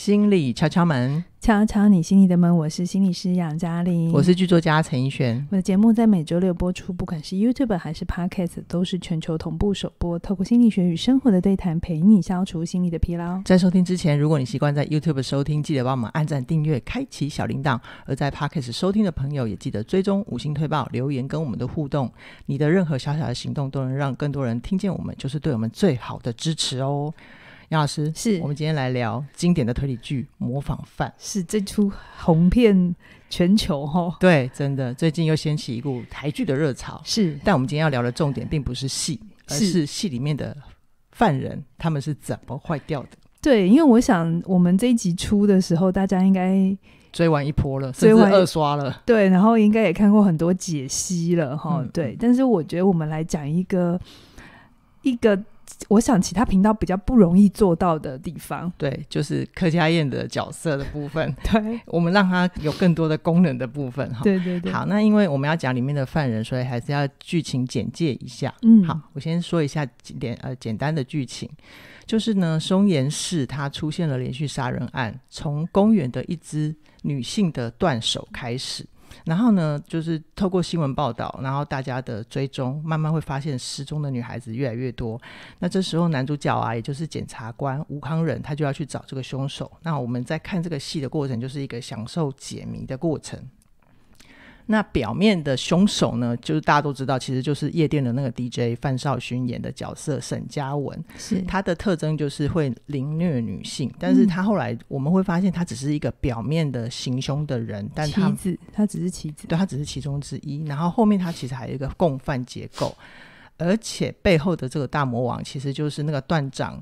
心理敲敲门，敲敲你心里的门。我是心理师杨嘉玲，我是剧作家陈奕璇。我的节目在每周六播出，不管是 YouTube 还是 Podcast，都是全球同步首播。透过心理学与生活的对谈，陪你消除心理的疲劳。在收听之前，如果你习惯在 YouTube 收听，记得帮我们按赞、订阅、开启小铃铛；而在 Podcast 收听的朋友，也记得追踪五星推报、留言跟我们的互动。你的任何小小的行动，都能让更多人听见我们，就是对我们最好的支持哦。杨老师，是我们今天来聊经典的推理剧《模仿犯》，是这出红遍全球哦。对，真的，最近又掀起一股台剧的热潮。是，但我们今天要聊的重点并不是戏，而是戏里面的犯人他们是怎么坏掉的。对，因为我想我们这一集出的时候，大家应该追完一波了，追完二刷了。对，然后应该也看过很多解析了哈。对，但是我觉得我们来讲一个一个。我想其他频道比较不容易做到的地方，对，就是柯家燕的角色的部分，对我们让他有更多的功能的部分哈。对对对。好，那因为我们要讲里面的犯人，所以还是要剧情简介一下。嗯，好，我先说一下简呃简单的剧情，就是呢松岩市它出现了连续杀人案，从公园的一只女性的断手开始。然后呢，就是透过新闻报道，然后大家的追踪，慢慢会发现失踪的女孩子越来越多。那这时候男主角啊，也就是检察官吴康仁，他就要去找这个凶手。那我们在看这个戏的过程，就是一个享受解谜的过程。那表面的凶手呢，就是大家都知道，其实就是夜店的那个 DJ 范少勋演的角色沈嘉文，是他的特征就是会凌虐女性，但是他后来我们会发现他只是一个表面的行凶的人，但子，他只是棋子，对他只是其中之一，然后后面他其实还有一个共犯结构，而且背后的这个大魔王其实就是那个段长，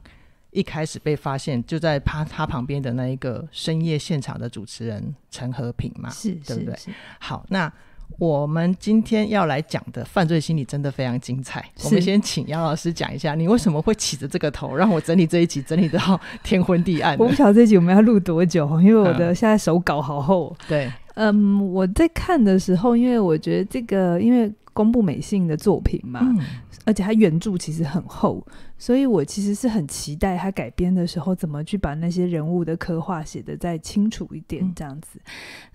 一开始被发现就在他他旁边的那一个深夜现场的主持人陈和平嘛，是，对不对？好，那。我们今天要来讲的犯罪心理真的非常精彩。我们先请杨老师讲一下，你为什么会起着这个头，让我整理这一集，整理到天昏地暗。我不晓得这集我们要录多久，因为我的现在手稿好厚。对，嗯，我在看的时候，因为我觉得这个，因为公布美信的作品嘛，而且它原著其实很厚。所以我其实是很期待他改编的时候怎么去把那些人物的刻画写得再清楚一点这样子。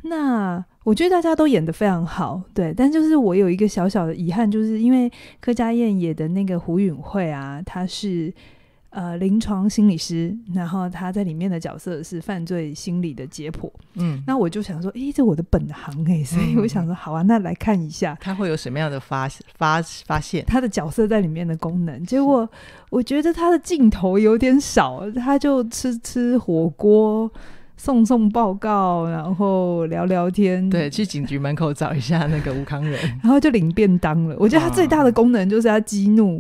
那我觉得大家都演得非常好，对。但就是我有一个小小的遗憾，就是因为柯佳燕演的那个胡允慧啊，她是。呃，临床心理师，然后他在里面的角色是犯罪心理的解剖。嗯，那我就想说，哎，这我的本行哎，所以我想说，好啊，那来看一下，他会有什么样的发发发现？他的角色在里面的功能，结果我觉得他的镜头有点少，他就吃吃火锅，送送报告，然后聊聊天。对，去警局门口找一下那个吴康仁，然后就领便当了。我觉得他最大的功能就是他激怒。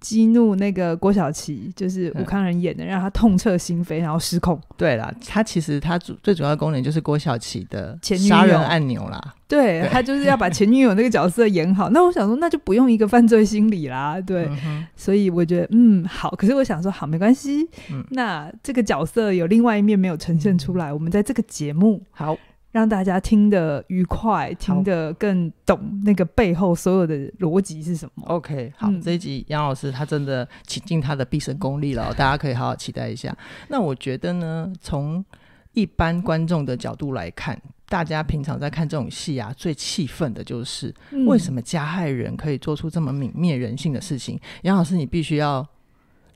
激怒那个郭晓琪，就是武康人演的，让他痛彻心扉，然后失控。对啦，他其实他主最主要的功能就是郭晓琪的前女友按钮啦。对他就是要把前女友那个角色演好。那我想说，那就不用一个犯罪心理啦。对，所以我觉得嗯好。可是我想说，好没关系。嗯，那这个角色有另外一面没有呈现出来，我们在这个节目好。让大家听得愉快，听得更懂那个背后所有的逻辑是什么？OK，好，这一集杨老师他真的倾尽他的毕生功力了，大家可以好好期待一下。那我觉得呢，从一般观众的角度来看，大家平常在看这种戏啊，最气愤的就是为什么加害人可以做出这么泯灭人性的事情？杨老师，你必须要。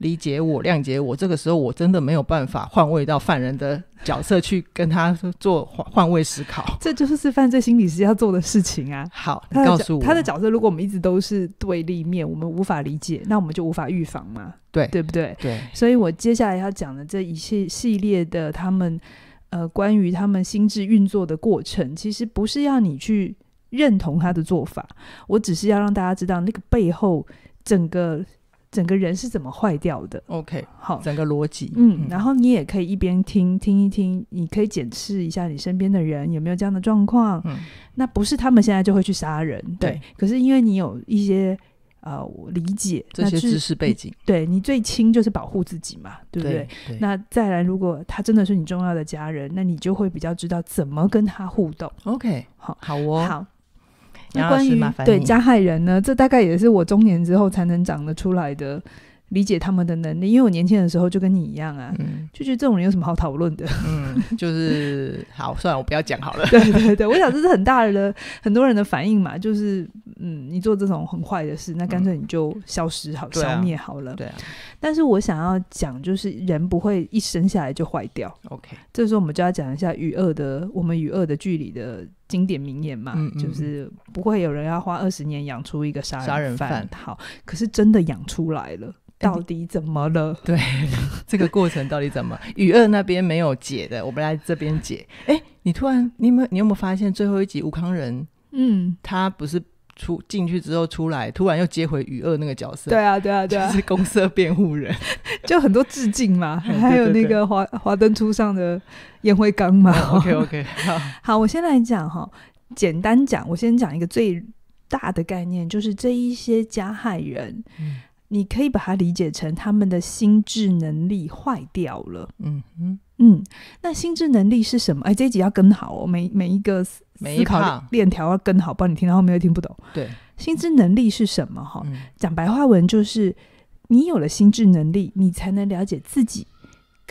理解我，谅解我。这个时候，我真的没有办法换位到犯人的角色去跟他做换换位思考。这就是是犯罪心理师要做的事情啊。好，告诉我，他的角色，如果我们一直都是对立面，我们无法理解，那我们就无法预防嘛？对，对不对？对。所以我接下来要讲的这一系系列的他们，呃，关于他们心智运作的过程，其实不是要你去认同他的做法，我只是要让大家知道那个背后整个。整个人是怎么坏掉的？OK，好，整个逻辑，嗯，然后你也可以一边听听一听，你可以检视一下你身边的人有没有这样的状况。嗯，那不是他们现在就会去杀人，对。可是因为你有一些呃理解，这些知识背景，对你最轻就是保护自己嘛，对不对？那再来，如果他真的是你重要的家人，那你就会比较知道怎么跟他互动。OK，好，好哦，好。那关于对加害人呢？这大概也是我中年之后才能长得出来的。理解他们的能力，因为我年轻的时候就跟你一样啊，就觉得这种人有什么好讨论的？嗯，就是好，算了，我不要讲好了。对对对，我想这是很大的很多人的反应嘛，就是嗯，你做这种很坏的事，那干脆你就消失好，消灭好了。对啊。但是我想要讲，就是人不会一生下来就坏掉。OK，这时候我们就要讲一下与恶的，我们与恶的距离的经典名言嘛，就是不会有人要花二十年养出一个杀人杀人犯。好，可是真的养出来了。到底怎么了？对，这个过程到底怎么？雨二那边没有解的，我们来这边解。哎，你突然，你有没有，你有没有发现最后一集吴康仁，嗯，他不是出进去之后出来，突然又接回雨二那个角色？对啊，对啊，对啊，是公社辩护人，就很多致敬嘛，还有那个华华灯初上的烟灰缸嘛。OK OK，好，好，我先来讲哈，简单讲，我先讲一个最大的概念，就是这一些加害人。嗯、你可以把它理解成他们的心智能力坏掉了。嗯嗯嗯，那心智能力是什么？哎，这集要跟好哦，每每一个思考链条要跟好，不然你听到后面又听不懂。对，心智能力是什么？哈，讲白话文就是，你有了心智能力，你才能了解自己。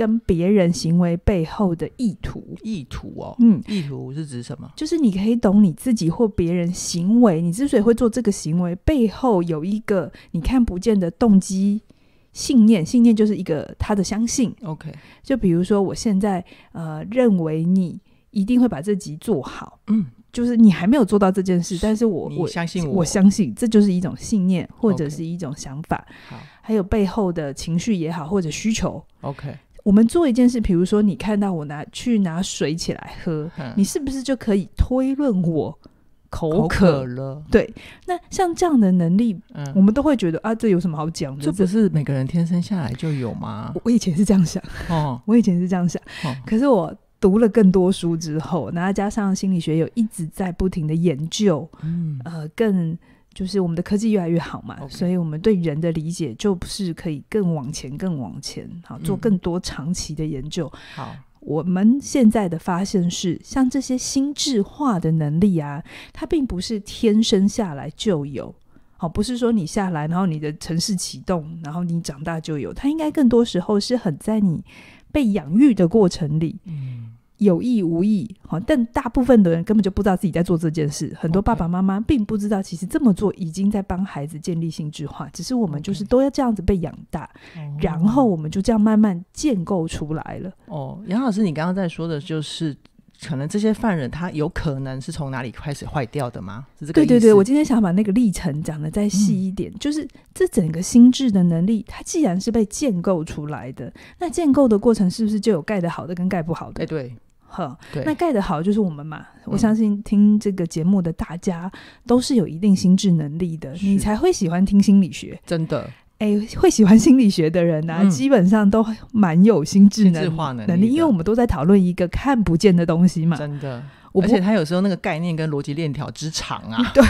跟别人行为背后的意图，意图哦，嗯，意图是指什么？就是你可以懂你自己或别人行为，你之所以会做这个行为，背后有一个你看不见的动机、信念。信念就是一个他的相信。OK，就比如说我现在呃认为你一定会把这集做好，嗯，就是你还没有做到这件事，但是我我相信我相信这就是一种信念或者是一种想法。好，还有背后的情绪也好或者需求。OK。我们做一件事，比如说你看到我拿去拿水起来喝，你是不是就可以推论我口渴了？对，那像这样的能力，我们都会觉得啊，这有什么好讲的？这不是每个人天生下来就有吗？我以前是这样想哦，我以前是这样想。可是我读了更多书之后，然后加上心理学有一直在不停的研究，嗯呃更。就是我们的科技越来越好嘛，所以我们对人的理解就不是可以更往前、更往前，好做更多长期的研究。好，我们现在的发现是，像这些心智化的能力啊，它并不是天生下来就有，好不是说你下来然后你的城市启动，然后你长大就有，它应该更多时候是很在你被养育的过程里。有意无意，好，但大部分的人根本就不知道自己在做这件事。很多爸爸妈妈并不知道，其实这么做已经在帮孩子建立心智化。只是我们就是都要这样子被养大，然后我们就这样慢慢建构出来了。哦，杨老师，你刚刚在说的就是，可能这些犯人他有可能是从哪里开始坏掉的吗？是这个意思？对对对，我今天想把那个历程讲的再细一点，就是这整个心智的能力，它既然是被建构出来的，那建构的过程是不是就有盖得好的跟盖不好的？哎，对。好，那盖得好就是我们嘛。我相信听这个节目的大家都是有一定心智能力的，你才会喜欢听心理学。真的，哎，会喜欢心理学的人呢，基本上都蛮有心智、智能化能力。因为我们都在讨论一个看不见的东西嘛。真的，而且他有时候那个概念跟逻辑链条之长啊。对，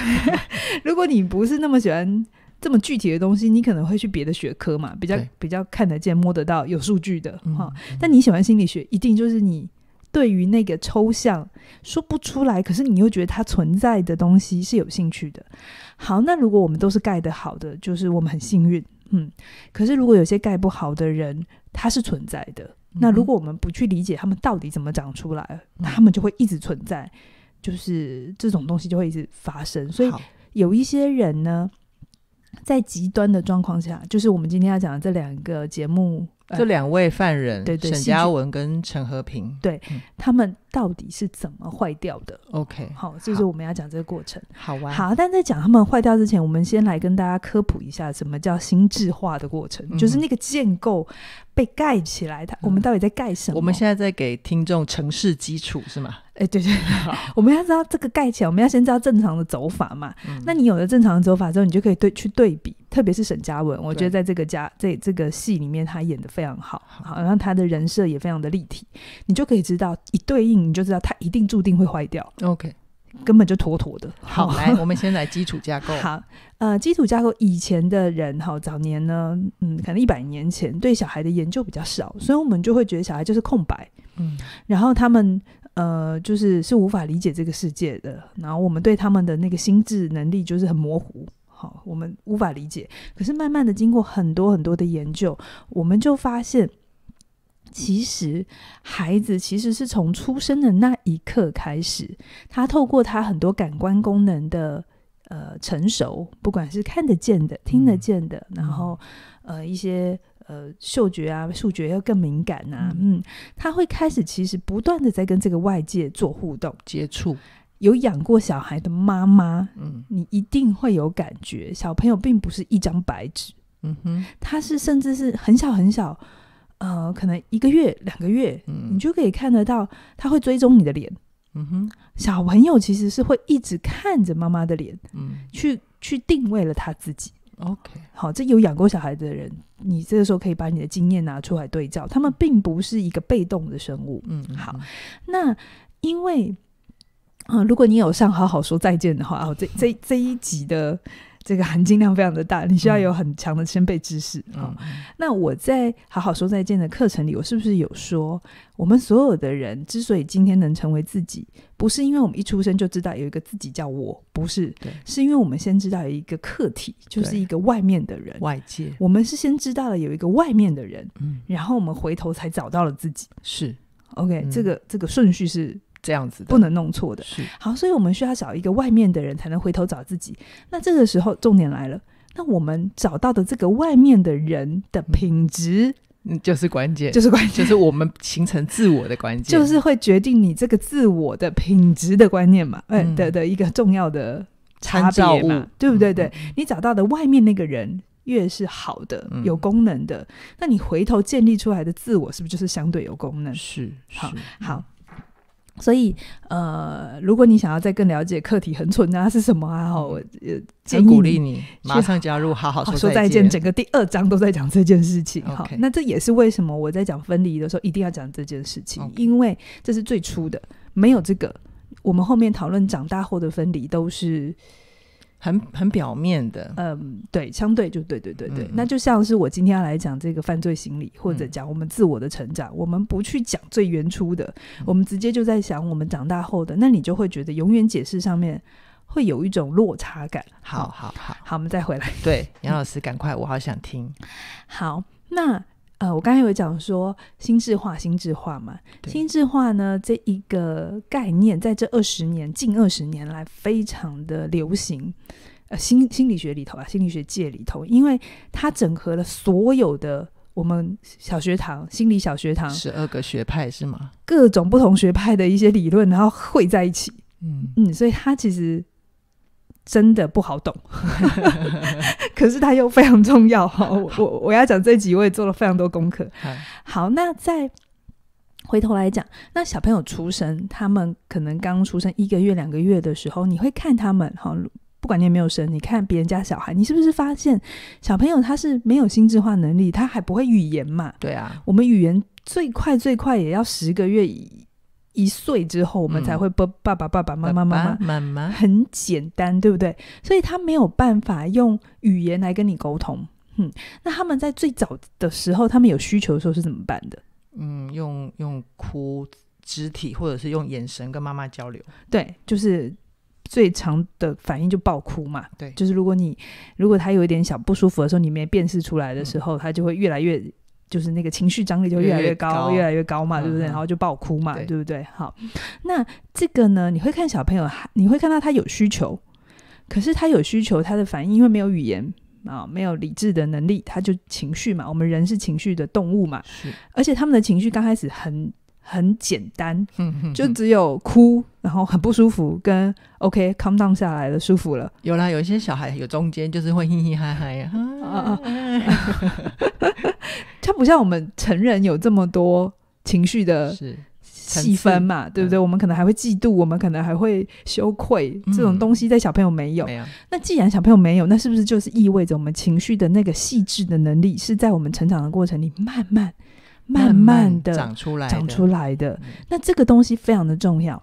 如果你不是那么喜欢这么具体的东西，你可能会去别的学科嘛，比较比较看得见、摸得到、有数据的哈。但你喜欢心理学，一定就是你。对于那个抽象说不出来，可是你又觉得它存在的东西是有兴趣的。好，那如果我们都是盖得好的，就是我们很幸运，嗯。可是如果有些盖不好的人，他是存在的。那如果我们不去理解他们到底怎么长出来，他们就会一直存在，就是这种东西就会一直发生。所以有一些人呢。在极端的状况下，就是我们今天要讲的这两个节目，这两位犯人，对对，沈嘉文跟陈和平，对他们到底是怎么坏掉的？OK，好，就是我们要讲这个过程。好，玩。好，但在讲他们坏掉之前，我们先来跟大家科普一下什么叫心智化的过程，就是那个建构被盖起来，它我们到底在盖什么？我们现在在给听众城市基础是吗？哎，对对，我们要知道这个盖起来，我们要先知道正常的走法嘛。那你有了正常的走法之后，你就可以对去对比，特别是沈佳文，我觉得在这个家这这个戏里面，他演的非常好，好，然后他的人设也非常的立体，你就可以知道一对应，你就知道他一定注定会坏掉。OK，根本就妥妥的。好，来，我们先来基础架构。好，呃，基础架构以前的人哈，早年呢，嗯，可能一百年前对小孩的研究比较少，所以我们就会觉得小孩就是空白。嗯，然后他们。呃，就是是无法理解这个世界的，然后我们对他们的那个心智能力就是很模糊，好，我们无法理解。可是慢慢的经过很多很多的研究，我们就发现，其实孩子其实是从出生的那一刻开始，他透过他很多感官功能的呃成熟，不管是看得见的、听得见的，然后呃一些。呃，嗅觉啊，触觉要更敏感啊，嗯，他会开始其实不断的在跟这个外界做互动、接触。有养过小孩的妈妈，嗯，你一定会有感觉，小朋友并不是一张白纸。嗯哼，他是甚至是很小很小，呃，可能一个月、两个月，嗯，你就可以看得到，他会追踪你的脸。嗯哼，小朋友其实是会一直看着妈妈的脸，嗯，去去定位了他自己。OK，好，这有养过小孩的人，你这个时候可以把你的经验拿出来对照，他们并不是一个被动的生物。嗯，好，那因为，嗯，如果你有上好好说再见的话，哦，这这这一集的。这个含金量非常的大，你需要有很强的先辈知识啊。那我在好好说再见的课程里，我是不是有说，我们所有的人之所以今天能成为自己，不是因为我们一出生就知道有一个自己叫我不是，是因为我们先知道有一个客体，就是一个外面的人，外界，我们是先知道了有一个外面的人，嗯，然后我们回头才找到了自己，是 OK，这个这个顺序是。这样子不能弄错的，是好，所以我们需要找一个外面的人才能回头找自己。那这个时候重点来了，那我们找到的这个外面的人的品质，嗯，就是关键，就是关，键，就是我们形成自我的关键，就是会决定你这个自我的品质的观念嘛，哎，的的一个重要的参照物，对不对？对你找到的外面那个人越是好的、有功能的，那你回头建立出来的自我是不是就是相对有功能？是，好，好。所以，呃，如果你想要再更了解课题恒存啊是什么，好，我很鼓励你马上加入，好好说再见。整个第二章都在讲这件事情，好，那这也是为什么我在讲分离的时候一定要讲这件事情，因为这是最初的，没有这个，我们后面讨论长大后的分离都是。很很表面的，嗯，对，相对就对对对对，那就像是我今天要来讲这个犯罪心理，或者讲我们自我的成长，我们不去讲最原初的，我们直接就在想我们长大后的，那你就会觉得永远解释上面会有一种落差感。好好好，好，我们再回来，对，杨老师，赶快，我好想听。好，那。呃，我刚才有讲说心智化，心智化嘛，心智化呢，这一个概念，在这二十年近二十年来非常的流行，呃，心心理学里头啊，心理学界里头，因为它整合了所有的我们小学堂心理小学堂十二个学派是吗？各种不同学派的一些理论，然后汇在一起，嗯嗯，所以它其实。真的不好懂，可是它又非常重要哈。我我要讲这几位做了非常多功课。好，那再回头来讲，那小朋友出生，他们可能刚出生一个月、两个月的时候，你会看他们哈。不管你有没有生，你看别人家小孩，你是不是发现小朋友他是没有心智化能力，他还不会语言嘛？对啊，我们语言最快最快也要十个月以。一岁之后，我们才会不爸爸爸爸妈妈妈妈妈妈很简单，对不对？所以他没有办法用语言来跟你沟通，嗯。那他们在最早的时候，他们有需求的时候是怎么办的？嗯，用用哭、肢体或者是用眼神跟妈妈交流。对，就是最长的反应就爆哭嘛。对，就是如果你如果他有一点小不舒服的时候，你没辨识出来的时候，他就会越来越。就是那个情绪张力就越来越高，越来越高嘛，对不对？然后就爆哭嘛，对不对？好，那这个呢？你会看小朋友，你会看到他有需求，可是他有需求，他的反应因为没有语言啊，没有理智的能力，他就情绪嘛。我们人是情绪的动物嘛，而且他们的情绪刚开始很。很简单，就只有哭，然后很不舒服，跟 OK come down 下来了，舒服了。有啦，有一些小孩有中间，就是会嘻嘻哈哈呀。他 不像我们成人有这么多情绪的细分嘛，对不对？我们可能还会嫉妒，我们可能还会羞愧，这种东西在小朋友没有。没有。那既然小朋友没有，那是不是就是意味着我们情绪的那个细致的能力是在我们成长的过程里慢慢？慢慢的长出来，长出来的。那这个东西非常的重要，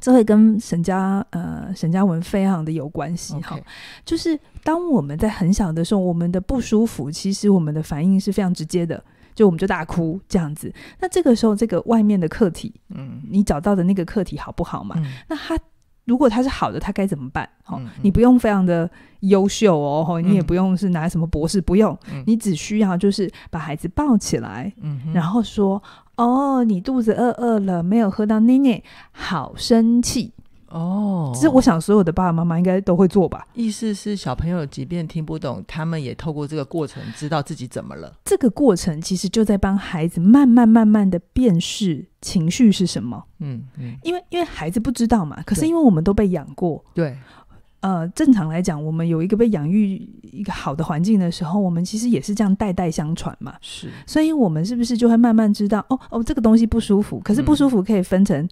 这会跟沈家呃沈家文非常的有关系哈。就是当我们在很小的时候，我们的不舒服，其实我们的反应是非常直接的，就我们就大哭这样子。那这个时候，这个外面的客体，嗯，你找到的那个客体好不好嘛？那他。如果他是好的，他该怎么办？哦，你不用非常的优秀哦，哦，你也不用是拿什么博士，不用，你只需要就是把孩子抱起来，嗯，然后说，哦，你肚子饿饿了，没有喝到奶奶，好生气。哦，其实我想所有的爸爸妈妈应该都会做吧。意思是小朋友即便听不懂，他们也透过这个过程知道自己怎么了。这个过程其实就在帮孩子慢慢慢慢的辨识情绪是什么。嗯嗯，因为因为孩子不知道嘛，可是因为我们都被养过。对。呃，正常来讲，我们有一个被养育一个好的环境的时候，我们其实也是这样代代相传嘛。是。所以我们是不是就会慢慢知道哦哦，这个东西不舒服，可是不舒服可以分成。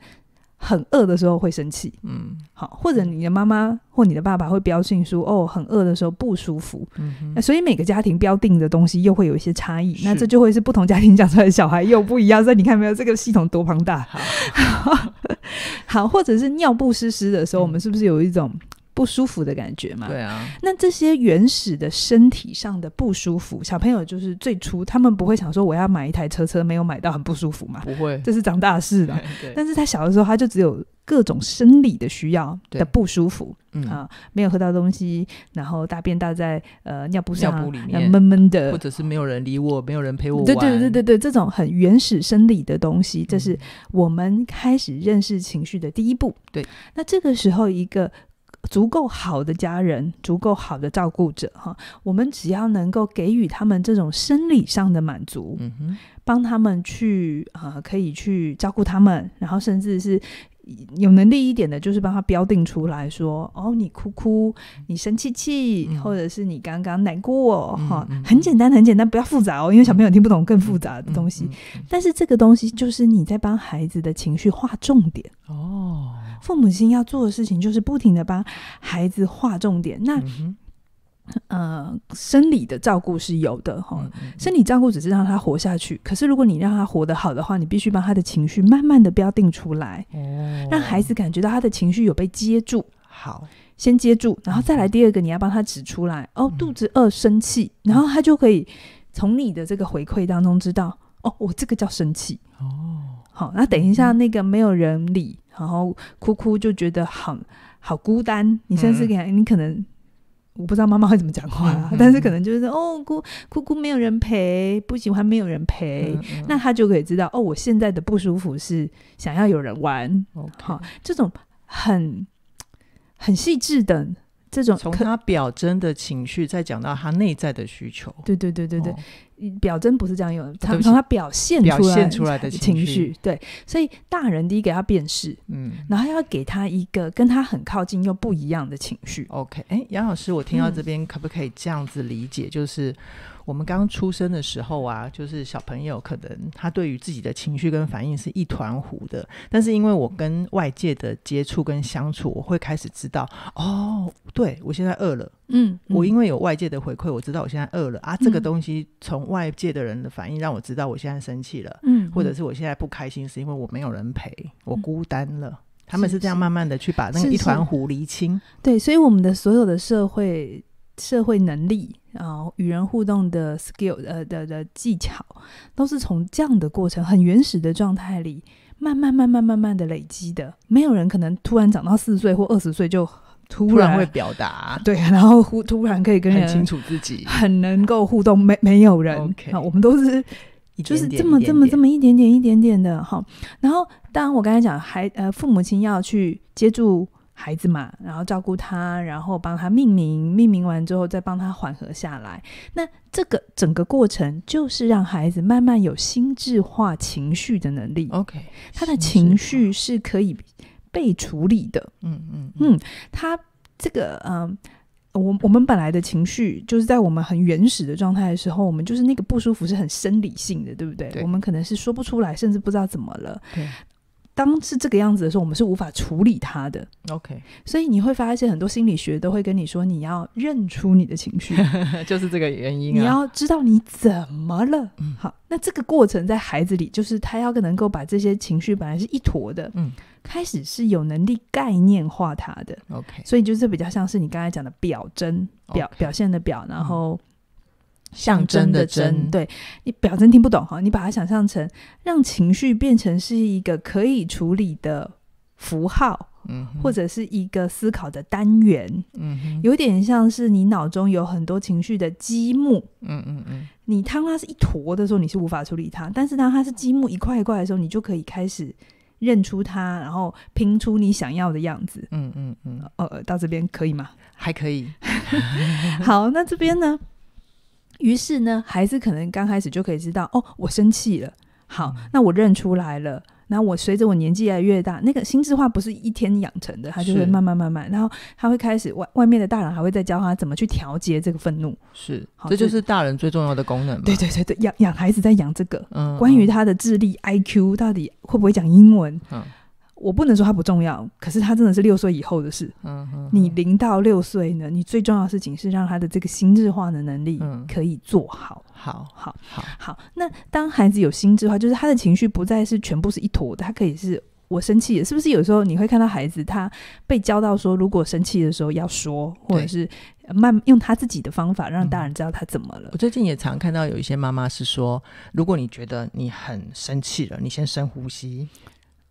很饿的时候会生气，嗯，好，或者你的妈妈或你的爸爸会标定说，哦，很饿的时候不舒服，嗯，那所以每个家庭标定的东西又会有一些差异，那这就会是不同家庭讲出来的小孩又不一样。所以你看，没有这个系统多庞大，好，或者是尿不湿湿的时候，我们是不是有一种？不舒服的感觉嘛？对啊。那这些原始的身体上的不舒服，小朋友就是最初他们不会想说我要买一台车车，没有买到很不舒服嘛？不会，这是长大事了。对。但是他小的时候，他就只有各种生理的需要的不舒服，啊，没有喝到东西，然后大便倒在呃尿布上，闷闷的，或者是没有人理我，没有人陪我玩。对对对对对，这种很原始生理的东西，这是我们开始认识情绪的第一步。对。那这个时候一个。足够好的家人，足够好的照顾者，哈，我们只要能够给予他们这种生理上的满足，嗯帮他们去啊，可以去照顾他们，然后甚至是有能力一点的，就是帮他标定出来说，哦，你哭哭，你生气气，或者是你刚刚难过，哈，很简单，很简单，不要复杂哦，因为小朋友听不懂更复杂的东西。但是这个东西就是你在帮孩子的情绪画重点哦。父母亲要做的事情就是不停的帮孩子划重点。那呃，生理的照顾是有的哈，生理照顾只是让他活下去。可是如果你让他活得好的话，你必须把他的情绪慢慢的标定出来，让孩子感觉到他的情绪有被接住。好，先接住，然后再来第二个，你要帮他指出来。哦，肚子饿，生气，然后他就可以从你的这个回馈当中知道，哦，我这个叫生气。哦，好，那等一下那个没有人理。然后哭哭就觉得好好孤单。你像是给、你可能我不知道妈妈会怎么讲话，但是可能就是哦，哭哭哭没有人陪，不喜欢没有人陪，那他就可以知道哦，我现在的不舒服是想要有人玩。好，这种很很细致的这种，从他表征的情绪再讲到他内在的需求，对对对对对。表征不是这样用，他从他表现出来的情绪，对，所以大人第一给他辨识，嗯，然后要给他一个跟他很靠近又不一样的情绪。OK，哎，杨老师，我听到这边可不可以这样子理解，就是。我们刚出生的时候啊，就是小朋友，可能他对于自己的情绪跟反应是一团糊的。但是因为我跟外界的接触跟相处，我会开始知道，哦，对我现在饿了，嗯，我因为有外界的回馈，我知道我现在饿了啊。这个东西从外界的人的反应让我知道我现在生气了，嗯，或者是我现在不开心是因为我没有人陪，我孤单了。他们是这样慢慢的去把那个一团糊厘清。对，所以我们的所有的社会。社会能力啊，与人互动的 skill 呃的的技巧，都是从这样的过程，很原始的状态里，慢慢慢慢慢慢的累积的。没有人可能突然长到四十岁或二十岁就突然会表达，对，然后忽突然可以跟人清楚自己，很能够互动，没没有人。OK，我们都是就是这么这么这么一点点一点点的哈。然后，当然我刚才讲，孩呃父母亲要去接住。孩子嘛，然后照顾他，然后帮他命名，命名完之后再帮他缓和下来。那这个整个过程就是让孩子慢慢有心智化情绪的能力。OK，他的情绪是可以被处理的。嗯嗯嗯，他这个嗯，我我们本来的情绪就是在我们很原始的状态的时候，我们就是那个不舒服是很生理性的，对不对？我们可能是说不出来，甚至不知道怎么了。对。当是这个样子的时候，我们是无法处理他的。OK，所以你会发现很多心理学都会跟你说，你要认出你的情绪，就是这个原因啊。你要知道你怎么了。好，那这个过程在孩子里，就是他要能够把这些情绪本来是一坨的，嗯，开始是有能力概念化他的。OK，所以就是比较像是你刚才讲的表征、表表现的表，然后。象征的真，对你表真听不懂哈，你把它想象成让情绪变成是一个可以处理的符号，嗯，或者是一个思考的单元，嗯，有点像是你脑中有很多情绪的积木，嗯嗯嗯，你当它是一坨的时候你是无法处理它，但是当它是积木一块一块的时候，你就可以开始认出它，然后拼出你想要的样子，嗯嗯嗯，哦哦，到这边可以吗？还可以，好，那这边呢？于是呢，孩子可能刚开始就可以知道哦，我生气了。好，那我认出来了。那我随着我年纪越来越大，那个心智化不是一天养成的，他就会慢慢慢慢。然后他会开始外外面的大人还会再教他怎么去调节这个愤怒。是，这就是大人最重要的功能。对对对对，养养孩子在养这个。嗯，关于他的智力 I Q 到底会不会讲英文？嗯。我不能说它不重要，可是它真的是六岁以后的事。嗯嗯，你零到六岁呢，你最重要的事情是让他的这个心智化的能力可以做好。好好好好，那当孩子有心智化，就是他的情绪不再是全部是一坨，的，他可以是我生气，是不是？有时候你会看到孩子他被教到说，如果生气的时候要说，或者是慢用他自己的方法让大人知道他怎么了。我最近也常看到有一些妈妈是说，如果你觉得你很生气了，你先深呼吸。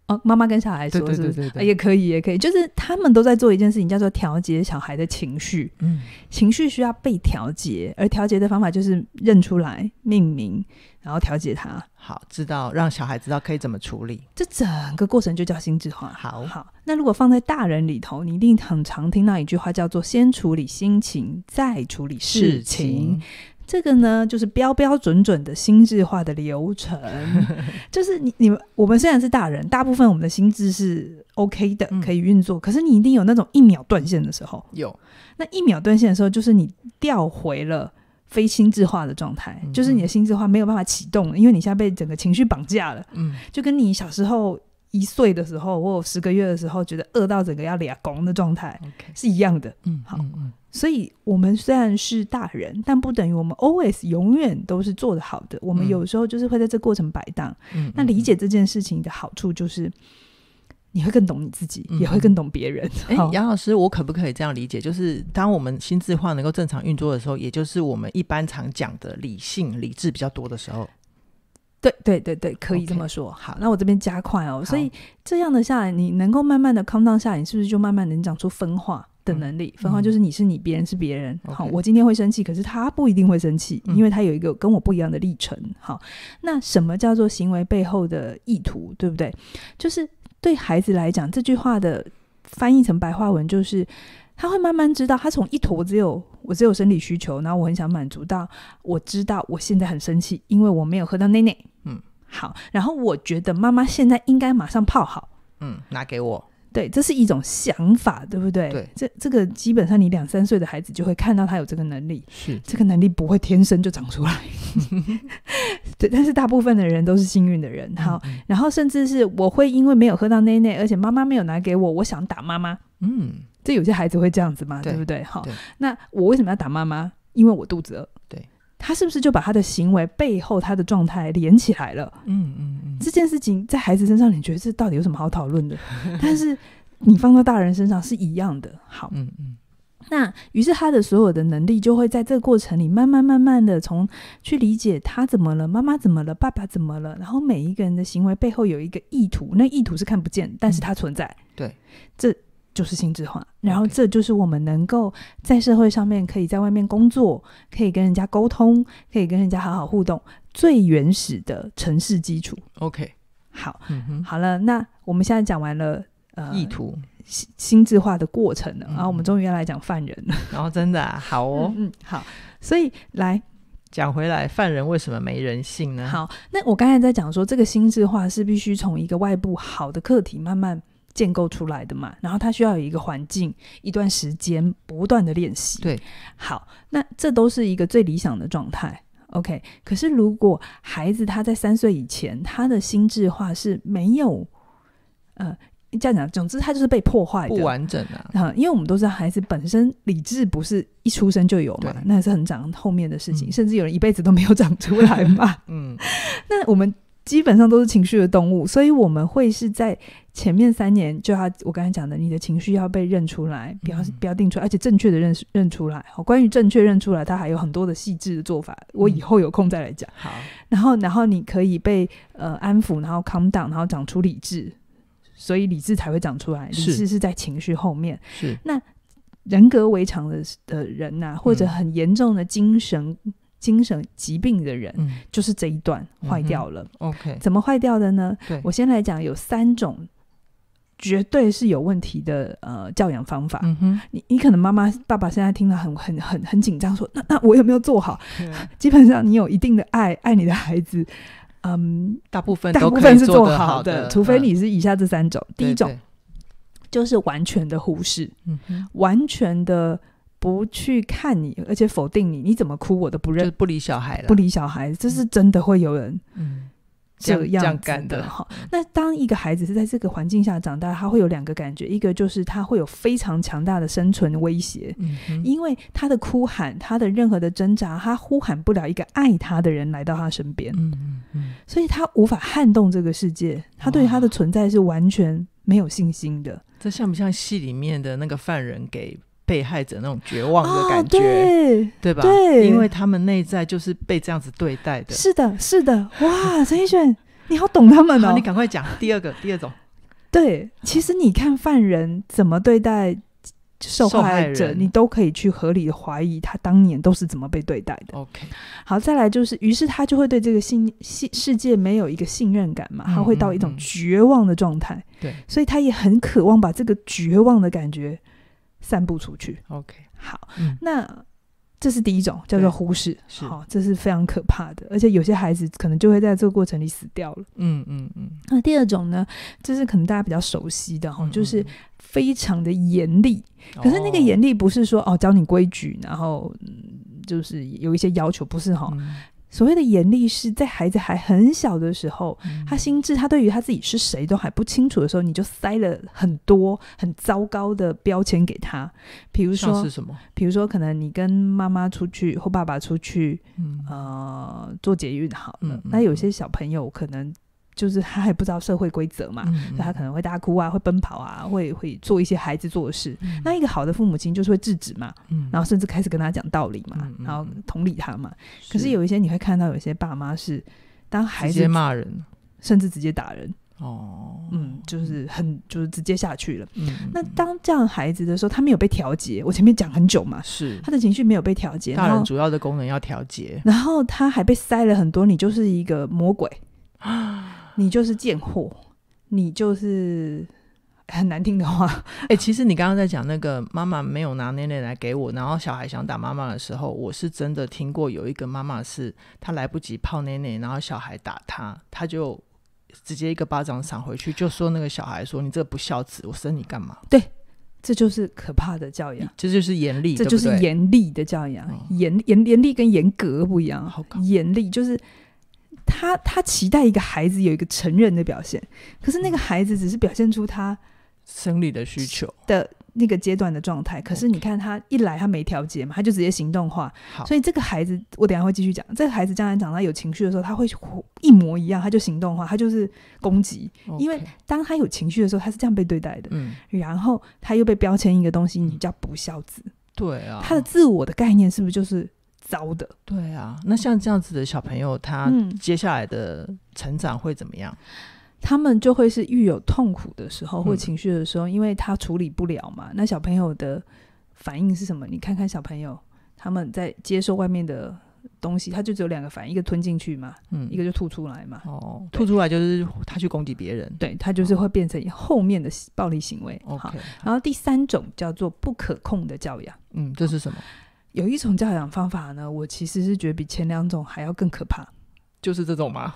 哦，妈妈跟小孩说是不是？也可以，也可以，就是他们都在做一件事情，叫做调节小孩的情绪。嗯，情绪需要被调节，而调节的方法就是认出来、命名，然后调节它。好，知道让小孩知道可以怎么处理。这整个过程就叫心智化。好好，那如果放在大人里头，你一定很常听到一句话，叫做“先处理心情，再处理事情”。这个呢，就是标标准准的心智化的流程，就是你你们我们虽然是大人，大部分我们的心智是 OK 的，可以运作。可是你一定有那种一秒断线的时候，有。那一秒断线的时候，就是你调回了非心智化的状态，就是你的心智化没有办法启动，因为你现在被整个情绪绑架了。嗯，就跟你小时候一岁的时候或十个月的时候，觉得饿到整个要俩拱的状态是一样的。嗯，好。所以，我们虽然是大人，但不等于我们 a a l w y s 永远都是做的好的。我们有时候就是会在这过程摆荡。那理解这件事情的好处就是，你会更懂你自己，也会更懂别人。哎，杨老师，我可不可以这样理解？就是当我们心智化能够正常运作的时候，也就是我们一般常讲的理性、理智比较多的时候。对对对对，可以这么说。好，那我这边加快哦。所以这样的下来，你能够慢慢的 c o m down 下来，你是不是就慢慢能讲出分化？的能力，分号就是你是你，别人是别人。好，我今天会生气，可是他不一定会生气，因为他有一个跟我不一样的历程。好，那什么叫做行为背后的意图，对不对？就是对孩子来讲，这句话的翻译成白话文就是，他会慢慢知道，他从一头只有我只有生理需求，然后我很想满足到，我知道我现在很生气，因为我没有喝到内内。嗯，好，然后我觉得妈妈现在应该马上泡好，嗯，拿给我。对，这是一种想法，对不对？对，这这个基本上，你两三岁的孩子就会看到他有这个能力，是这个能力不会天生就长出来。对，但是大部分的人都是幸运的人。好，然后甚至是我会因为没有喝到奶奶，而且妈妈没有拿给我，我想打妈妈。嗯，这有些孩子会这样子嘛，对不对？好，那我为什么要打妈妈？因为我肚子饿。对。他是不是就把他的行为背后他的状态连起来了？嗯嗯嗯，这件事情在孩子身上，你觉得这到底有什么好讨论的？但是你放到大人身上是一样的。好，嗯嗯。那于是他的所有的能力就会在这个过程里慢慢慢慢的从去理解他怎么了，妈妈怎么了，爸爸怎么了，然后每一个人的行为背后有一个意图，那意图是看不见，但是它存在。对，这。就是心智化，然后这就是我们能够在社会上面，可以在外面工作，可以跟人家沟通，可以跟人家好好互动，最原始的城市基础。OK，好，好了，那我们现在讲完了呃意图心心智化的过程了，然后我们终于要来讲犯人了，然后真的好哦，嗯好，所以来讲回来，犯人为什么没人性呢？好，那我刚才在讲说，这个心智化是必须从一个外部好的课题慢慢。建构出来的嘛，然后他需要有一个环境，一段时间不断的练习。对，好，那这都是一个最理想的状态。OK，可是如果孩子他在三岁以前，他的心智化是没有，呃，这样讲，总之他就是被破坏的，不完整啊。啊，因为我们都知道，孩子本身理智不是一出生就有嘛，那是很长后面的事情，甚至有人一辈子都没有长出来嘛。嗯，那我们。基本上都是情绪的动物，所以我们会是在前面三年就要我刚才讲的，你的情绪要被认出来，标标定出来，而且正确的认识认出来。好，关于正确认出来，它还有很多的细致的做法，我以后有空再来讲。好，然后然后你可以被呃安抚，然后 c l m down，然后长出理智，所以理智才会长出来，理智是在情绪后面。是，那人格为常的的人呐，或者很严重的精神。精神疾病的人，就是这一段坏掉了。OK，怎么坏掉的呢？我先来讲，有三种绝对是有问题的呃教养方法。嗯你你可能妈妈爸爸现在听了很很很很紧张，说那那我有没有做好？基本上你有一定的爱爱你的孩子，嗯，大部分大部分是做好的，除非你是以下这三种。第一种就是完全的忽视，嗯，完全的。不去看你，而且否定你，你怎么哭我都不认，不理小孩了，不理小孩，这是真的会有人这样干的。那当一个孩子是在这个环境下长大，他会有两个感觉，一个就是他会有非常强大的生存威胁，因为他的哭喊，他的任何的挣扎，他呼喊不了一个爱他的人来到他身边，嗯嗯，所以他无法撼动这个世界，他对他的存在是完全没有信心的。这像不像戏里面的那个犯人给？被害者那种绝望的感觉，对吧？对，因为他们内在就是被这样子对待的。是的，是的，哇，陈奕迅，你好懂他们哦。你赶快讲第二个第二种。对，其实你看犯人怎么对待受害者，你都可以去合理的怀疑他当年都是怎么被对待的。OK，好，再来就是，于是他就会对这个信信世界没有一个信任感嘛，他会到一种绝望的状态。对，所以他也很渴望把这个绝望的感觉。散布出去，OK，好，那这是第一种，叫做忽视，好，这是非常可怕的，而且有些孩子可能就会在这个过程里死掉了，嗯嗯嗯。那第二种呢，就是可能大家比较熟悉的哈，就是非常的严厉，可是那个严厉不是说哦，教你规矩，然后就是有一些要求，不是哈。所谓的严厉，是在孩子还很小的时候，他心智他对于他自己是谁都还不清楚的时候，你就塞了很多很糟糕的标签给他，比如说什么？比如说可能你跟妈妈出去或爸爸出去，嗯，呃，做节育好了。那有些小朋友可能。就是他还不知道社会规则嘛，以他可能会大哭啊，会奔跑啊，会会做一些孩子做的事。那一个好的父母亲就是会制止嘛，然后甚至开始跟他讲道理嘛，然后同理他嘛。可是有一些你会看到，有些爸妈是当孩子骂人，甚至直接打人哦，嗯，就是很就是直接下去了。那当这样孩子的时候，他没有被调节。我前面讲很久嘛，是他的情绪没有被调节。大人主要的功能要调节，然后他还被塞了很多，你就是一个魔鬼啊。你就是贱货，你就是很难听的话。哎，其实你刚刚在讲那个妈妈没有拿奶奶来给我，然后小孩想打妈妈的时候，我是真的听过有一个妈妈是她来不及泡奶奶，然后小孩打她，她就直接一个巴掌赏回去，就说那个小孩说你这不孝子，我生你干嘛？对，这就是可怕的教养，这就是严厉，这就是严厉的教养，严严严厉跟严格不一样，严厉就是。他他期待一个孩子有一个成人的表现，可是那个孩子只是表现出他生理的需求的那个阶段的状态。可是你看他一来，他没调节嘛，他就直接行动化。所以这个孩子，我等下会继续讲。这个孩子将来长大有情绪的时候，他会一模一样，他就行动化，他就是攻击。因为当他有情绪的时候，他是这样被对待的。嗯，然后他又被标签一个东西，你叫不孝子。对啊，他的自我的概念是不是就是？糟的，对啊，那像这样子的小朋友，他接下来的成长会怎么样？他们就会是遇有痛苦的时候或情绪的时候，因为他处理不了嘛。那小朋友的反应是什么？你看看小朋友，他们在接受外面的东西，他就只有两个反应：一个吞进去嘛，嗯，一个就吐出来嘛。哦，吐出来就是他去攻击别人，对他就是会变成后面的暴力行为。OK，然后第三种叫做不可控的教养，嗯，这是什么？有一种教养方法呢，我其实是觉得比前两种还要更可怕，就是这种吗？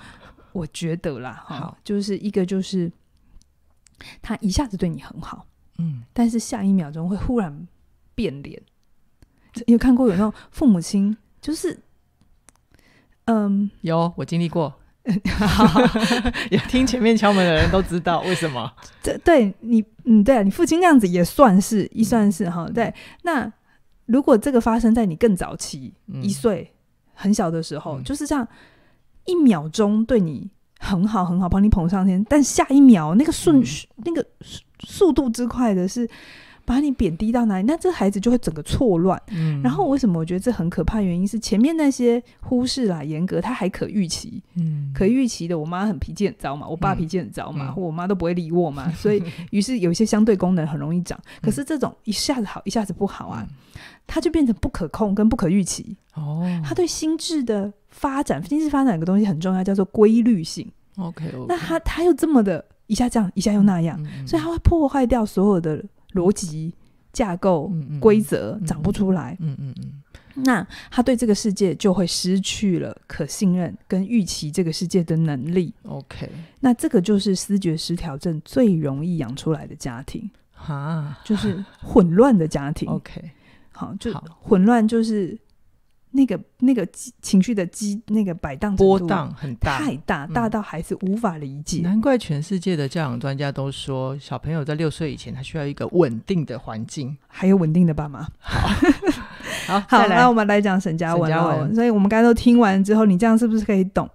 我觉得啦，好，就是一个就是他一下子对你很好，嗯，但是下一秒钟会忽然变脸。有看过有那种父母亲就是，嗯，有我经历过，也听前面敲门的人都知道为什么。这对你，嗯，对你父亲那样子也算是一算是哈，对那。如果这个发生在你更早期一岁很小的时候，就是这样一秒钟对你很好很好，把你捧上天，但下一秒那个顺序、那个速度之快的是。把你贬低到哪里？那这孩子就会整个错乱。嗯，然后为什么我觉得这很可怕？原因是前面那些忽视啦、严格，他还可预期，嗯，可预期的。我妈很脾气很糟嘛，我爸脾气很糟嘛，或我妈都不会理我嘛，所以于是有一些相对功能很容易长。可是这种一下子好，一下子不好啊，它就变成不可控跟不可预期。哦，他对心智的发展，心智发展有个东西很重要，叫做规律性。OK，那他他又这么的，一下这样，一下又那样，所以他会破坏掉所有的。逻辑架构规则长不出来，嗯嗯嗯，那他对这个世界就会失去了可信任跟预期这个世界的能力。OK，那这个就是思觉失调症最容易养出来的家庭啊，就是混乱的家庭。OK，好，就混乱就是。那个那个情绪的激，那个摆荡波荡很大，太大，大到还是无法理解。难怪全世界的教养专家都说，小朋友在六岁以前，他需要一个稳定的环境，还有稳定的爸妈。好，好，好，那我们来讲沈嘉文所以我们刚才都听完之后，你这样是不是可以懂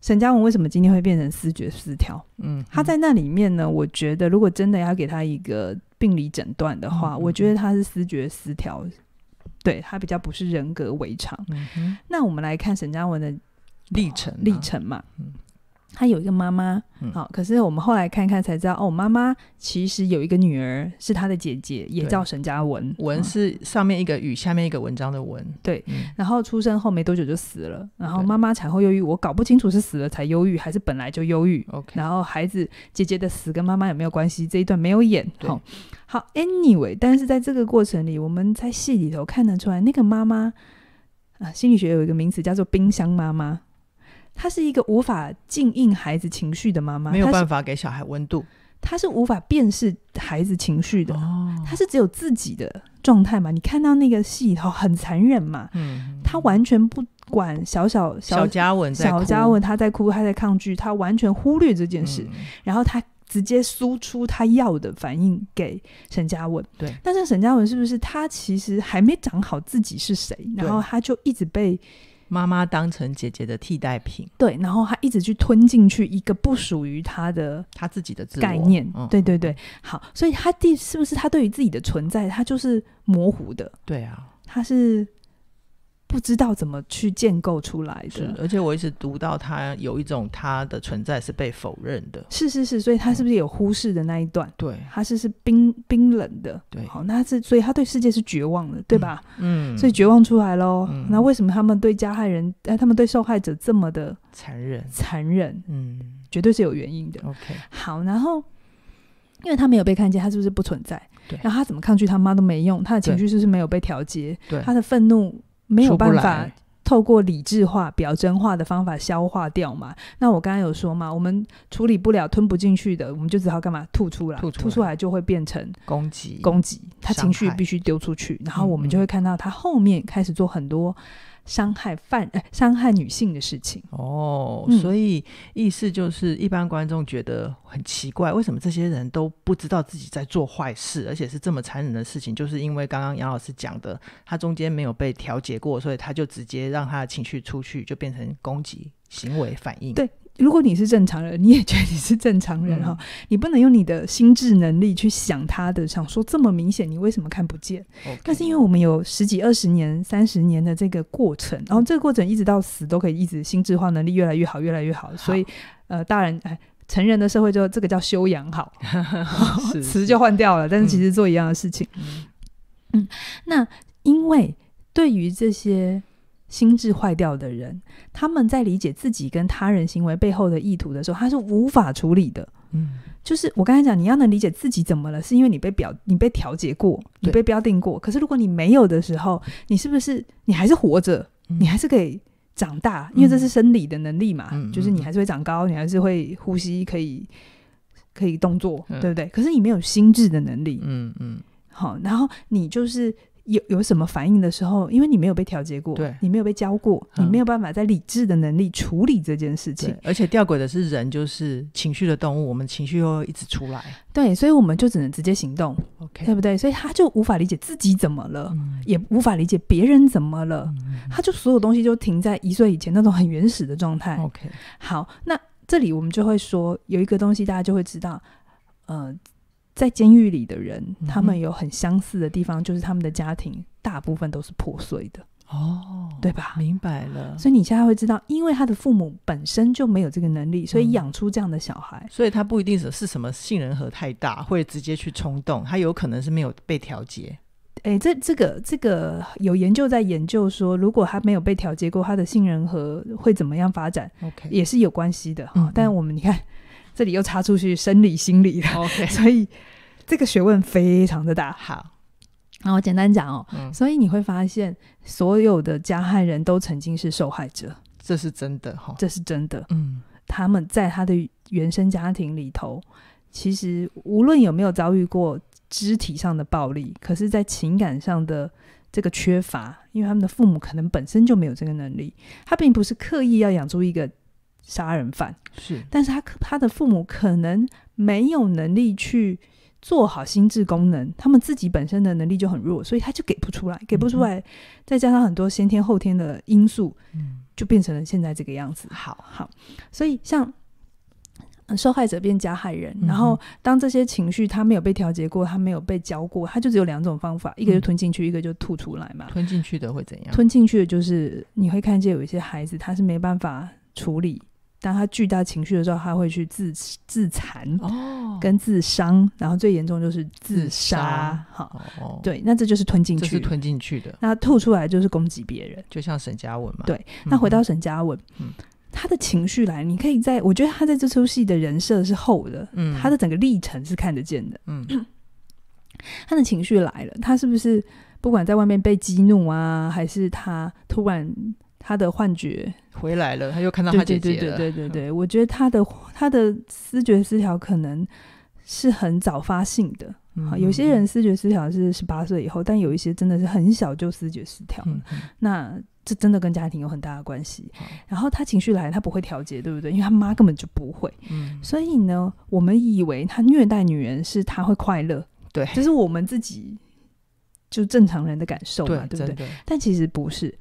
沈嘉文为什么今天会变成视觉失调？嗯，他在那里面呢，我觉得如果真的要给他一个病理诊断的话，我觉得他是视觉失调。对他比较不是人格为场。那我们来看沈嘉文的历程历程嘛。他有一个妈妈，好，可是我们后来看看才知道，哦，妈妈其实有一个女儿，是他的姐姐，也叫沈佳文，文是上面一个雨，下面一个文章的文，对。然后出生后没多久就死了，然后妈妈产后忧郁，我搞不清楚是死了才忧郁，还是本来就忧郁。OK，然后孩子姐姐的死跟妈妈有没有关系？这一段没有演。好，好，Anyway，但是在这个过程里，我们在戏里头看得出来，那个妈妈啊，心理学有一个名词叫做冰箱妈妈。她是一个无法静应孩子情绪的妈妈，没有办法给小孩温度。她是无法辨识孩子情绪的，她是只有自己的状态嘛？你看到那个戏以后很残忍嘛？嗯，她完全不管小小小嘉文，小嘉文他在哭，他在抗拒，他完全忽略这件事，然后他直接输出他要的反应给沈嘉文。对，但是沈嘉文是不是他其实还没长好自己是谁？然后他就一直被。妈妈当成姐姐的替代品，对，然后他一直去吞进去一个不属于他的、他自己的概念，对对对。好，所以他第是不是他对于自己的存在，他就是模糊的？对啊，他是。不知道怎么去建构出来的，而且我一直读到他有一种他的存在是被否认的，是是是，所以他是不是有忽视的那一段？对，他是是冰冰冷的，对，好，那是所以他对世界是绝望的，对吧？嗯，所以绝望出来喽。那为什么他们对加害人，他们对受害者这么的残忍？残忍，嗯，绝对是有原因的。OK，好，然后因为他没有被看见，他是不是不存在？然后他怎么抗拒他妈都没用，他的情绪是不是没有被调节？对，他的愤怒。没有办法透过理智化、表征化的方法消化掉嘛？那我刚刚有说嘛，我们处理不了、吞不进去的，我们就只好干嘛吐出来？吐出来就会变成攻击，攻击他情绪必须丢出去，然后我们就会看到他后面开始做很多。伤害犯诶，伤害女性的事情哦，所以意思就是，一般观众觉得很奇怪，为什么这些人都不知道自己在做坏事，而且是这么残忍的事情，就是因为刚刚杨老师讲的，他中间没有被调节过，所以他就直接让他的情绪出去，就变成攻击行为反应。对。如果你是正常人，你也觉得你是正常人哈，你不能用你的心智能力去想他的，想说这么明显，你为什么看不见？但是因为我们有十几二十年、三十年的这个过程，然后这个过程一直到死都可以一直心智化能力越来越好，越来越好。所以，呃，大人哎，成人的社会就这个叫修养好，词就换掉了，但是其实做一样的事情。嗯，那因为对于这些。心智坏掉的人，他们在理解自己跟他人行为背后的意图的时候，他是无法处理的。嗯，就是我刚才讲，你要能理解自己怎么了，是因为你被表、你被调节过、你被标定过。可是如果你没有的时候，你是不是你还是活着？你还是可以长大，因为这是生理的能力嘛。嗯，就是你还是会长高，你还是会呼吸，可以可以动作，对不对？可是你没有心智的能力。嗯嗯，好，然后你就是。有有什么反应的时候，因为你没有被调节过，对，你没有被教过，你没有办法在理智的能力处理这件事情。而且吊诡的是人，就是情绪的动物，我们情绪又一直出来，对，所以我们就只能直接行动，OK，对不对？所以他就无法理解自己怎么了，也无法理解别人怎么了，他就所有东西就停在一岁以前那种很原始的状态。OK，好，那这里我们就会说有一个东西，大家就会知道，呃。在监狱里的人，他们有很相似的地方，就是他们的家庭大部分都是破碎的，哦，对吧？明白了，所以你现在会知道，因为他的父母本身就没有这个能力，所以养出这样的小孩。所以他不一定是是什么杏仁核太大，会直接去冲动，他有可能是没有被调节。诶，这这个这个有研究在研究说，如果他没有被调节过，他的杏仁核会怎么样发展？OK，也是有关系的。嗯，但我们你看。这里又插出去生理、心理了，所以这个学问非常的大。好，那我简单讲哦。所以你会发现，所有的加害人都曾经是受害者，这是真的哈，这是真的。嗯，他们在他的原生家庭里头，其实无论有没有遭遇过肢体上的暴力，可是在情感上的这个缺乏，因为他们的父母可能本身就没有这个能力，他并不是刻意要养出一个。杀人犯是，但是他他的父母可能没有能力去做好心智功能，他们自己本身的能力就很弱，所以他就给不出来，给不出来，再加上很多先天后天的因素，嗯，就变成了现在这个样子。好好，所以像受害者变加害人，然后当这些情绪他没有被调节过，他没有被教过，他就只有两种方法，一个就吞进去，一个就吐出来嘛。吞进去的会怎样？吞进去的就是你会看见有一些孩子他是没办法处理。当他巨大情绪的时候，他会去自自残，跟自伤，然后最严重就是自杀。哈，对，那这就是吞进去，这是吞进去的。那吐出来就是攻击别人，就像沈佳文嘛。对，那回到沈佳文，他的情绪来，你可以在我觉得他在这出戏的人设是厚的，他的整个历程是看得见的。嗯，他的情绪来了，他是不是不管在外面被激怒啊，还是他突然？他的幻觉回来了，他又看到他姐姐了。对对对对对对我觉得他的他的思觉失调可能是很早发性的。有些人思觉失调是十八岁以后，但有一些真的是很小就思觉失调。那这真的跟家庭有很大的关系。然后他情绪来，他不会调节，对不对？因为他妈根本就不会。嗯，所以呢，我们以为他虐待女人是他会快乐，对，这是我们自己就正常人的感受嘛，对不对？但其实不是。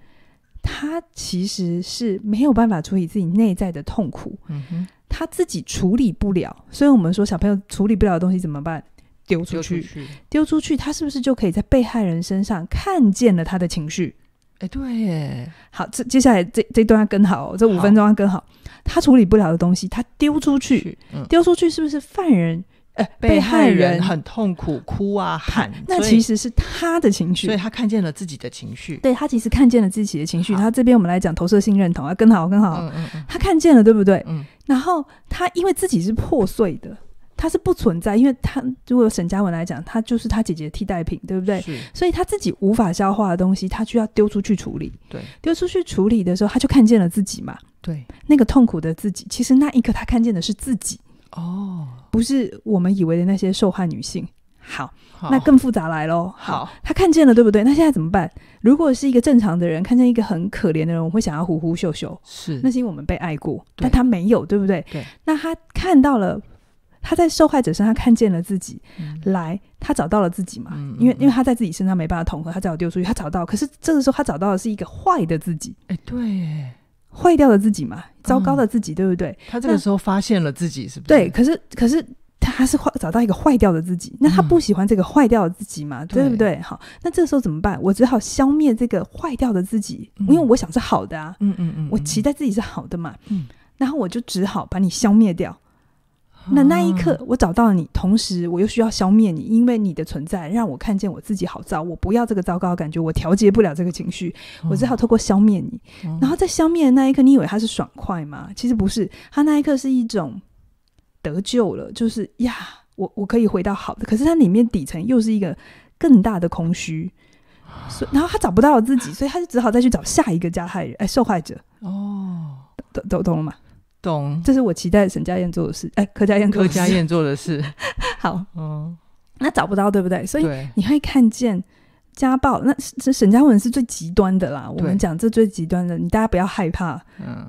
他其实是没有办法处理自己内在的痛苦，嗯他自己处理不了。所以我们说，小朋友处理不了的东西怎么办？丢出去，丢出去。他是不是就可以在被害人身上看见了他的情绪？哎，对，好，这接下来这这段要更好，这五分钟要更好。他处理不了的东西，他丢出去，丢出去，是不是犯人？被害人很痛苦，哭啊喊，那其实是他的情绪，所以他看见了自己的情绪，对他其实看见了自己的情绪。他这边我们来讲投射性认同啊，更好更好，嗯嗯嗯，他看见了，对不对？嗯。然后他因为自己是破碎的，他是不存在，因为他如果沈嘉文来讲，他就是他姐姐替代品，对不对？所以他自己无法消化的东西，他就要丢出去处理。对。丢出去处理的时候，他就看见了自己嘛？对。那个痛苦的自己，其实那一刻他看见的是自己。哦，不是我们以为的那些受害女性。好，那更复杂来喽。好，他看见了，对不对？那现在怎么办？如果是一个正常的人看见一个很可怜的人，我会想要呼呼秀秀。是，那是因为我们被爱过，但他没有，对不对？对。那他看到了，他在受害者身上看见了自己，来，他找到了自己嘛？嗯。因为因为他在自己身上没办法统合，他只好丢出去。他找到，可是这个时候他找到的是一个坏的自己。哎，对。坏掉的自己嘛，糟糕的自己，对不对？他这个时候发现了自己，是不是？对，可是可是他还是坏，找到一个坏掉的自己。那他不喜欢这个坏掉的自己嘛，对不对？好，那这个时候怎么办？我只好消灭这个坏掉的自己，因为我想是好的啊，嗯嗯嗯，我期待自己是好的嘛，嗯，然后我就只好把你消灭掉。那那一刻，我找到你，同时我又需要消灭你，因为你的存在让我看见我自己好糟，我不要这个糟糕的感觉，我调节不了这个情绪，我只好透过消灭你。然后在消灭的那一刻，你以为他是爽快吗？其实不是，他那一刻是一种得救了，就是呀，我我可以回到好的。可是它里面底层又是一个更大的空虚，所 然后他找不到自己，所以他就只好再去找下一个加害人，哎，受害者哦，懂懂懂了吗？懂，这是我期待沈家燕做的事。哎，柯家燕柯家燕做的事。好，嗯，那找不到对不对？所以你会看见家暴，那沈家文是最极端的啦。我们讲这最极端的，你大家不要害怕，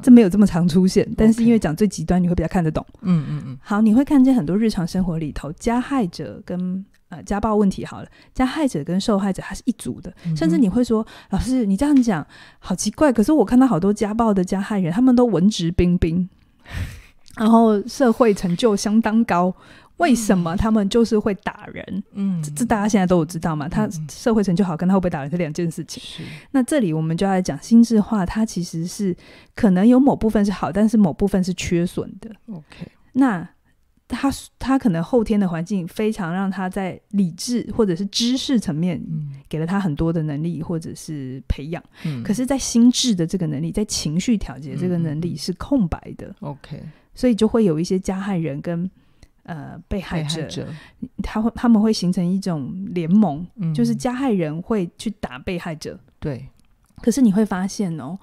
这没有这么常出现，但是因为讲最极端，你会比较看得懂。嗯嗯嗯。好，你会看见很多日常生活里头加害者跟呃家暴问题好了，加害者跟受害者他是一组的，甚至你会说，老师你这样讲好奇怪，可是我看到好多家暴的加害人，他们都文质彬彬。然后社会成就相当高，为什么他们就是会打人？嗯，这大家现在都有知道嘛？他社会成就好，跟他会不会打人是两件事情。那这里我们就来讲心智化，它其实是可能有某部分是好，但是某部分是缺损的。OK，那。他他可能后天的环境非常让他在理智或者是知识层面，给了他很多的能力或者是培养，可是，在心智的这个能力，在情绪调节这个能力是空白的。OK，所以就会有一些加害人跟呃被害者，他会他们会形成一种联盟，就是加害人会去打被害者。对，可是你会发现哦。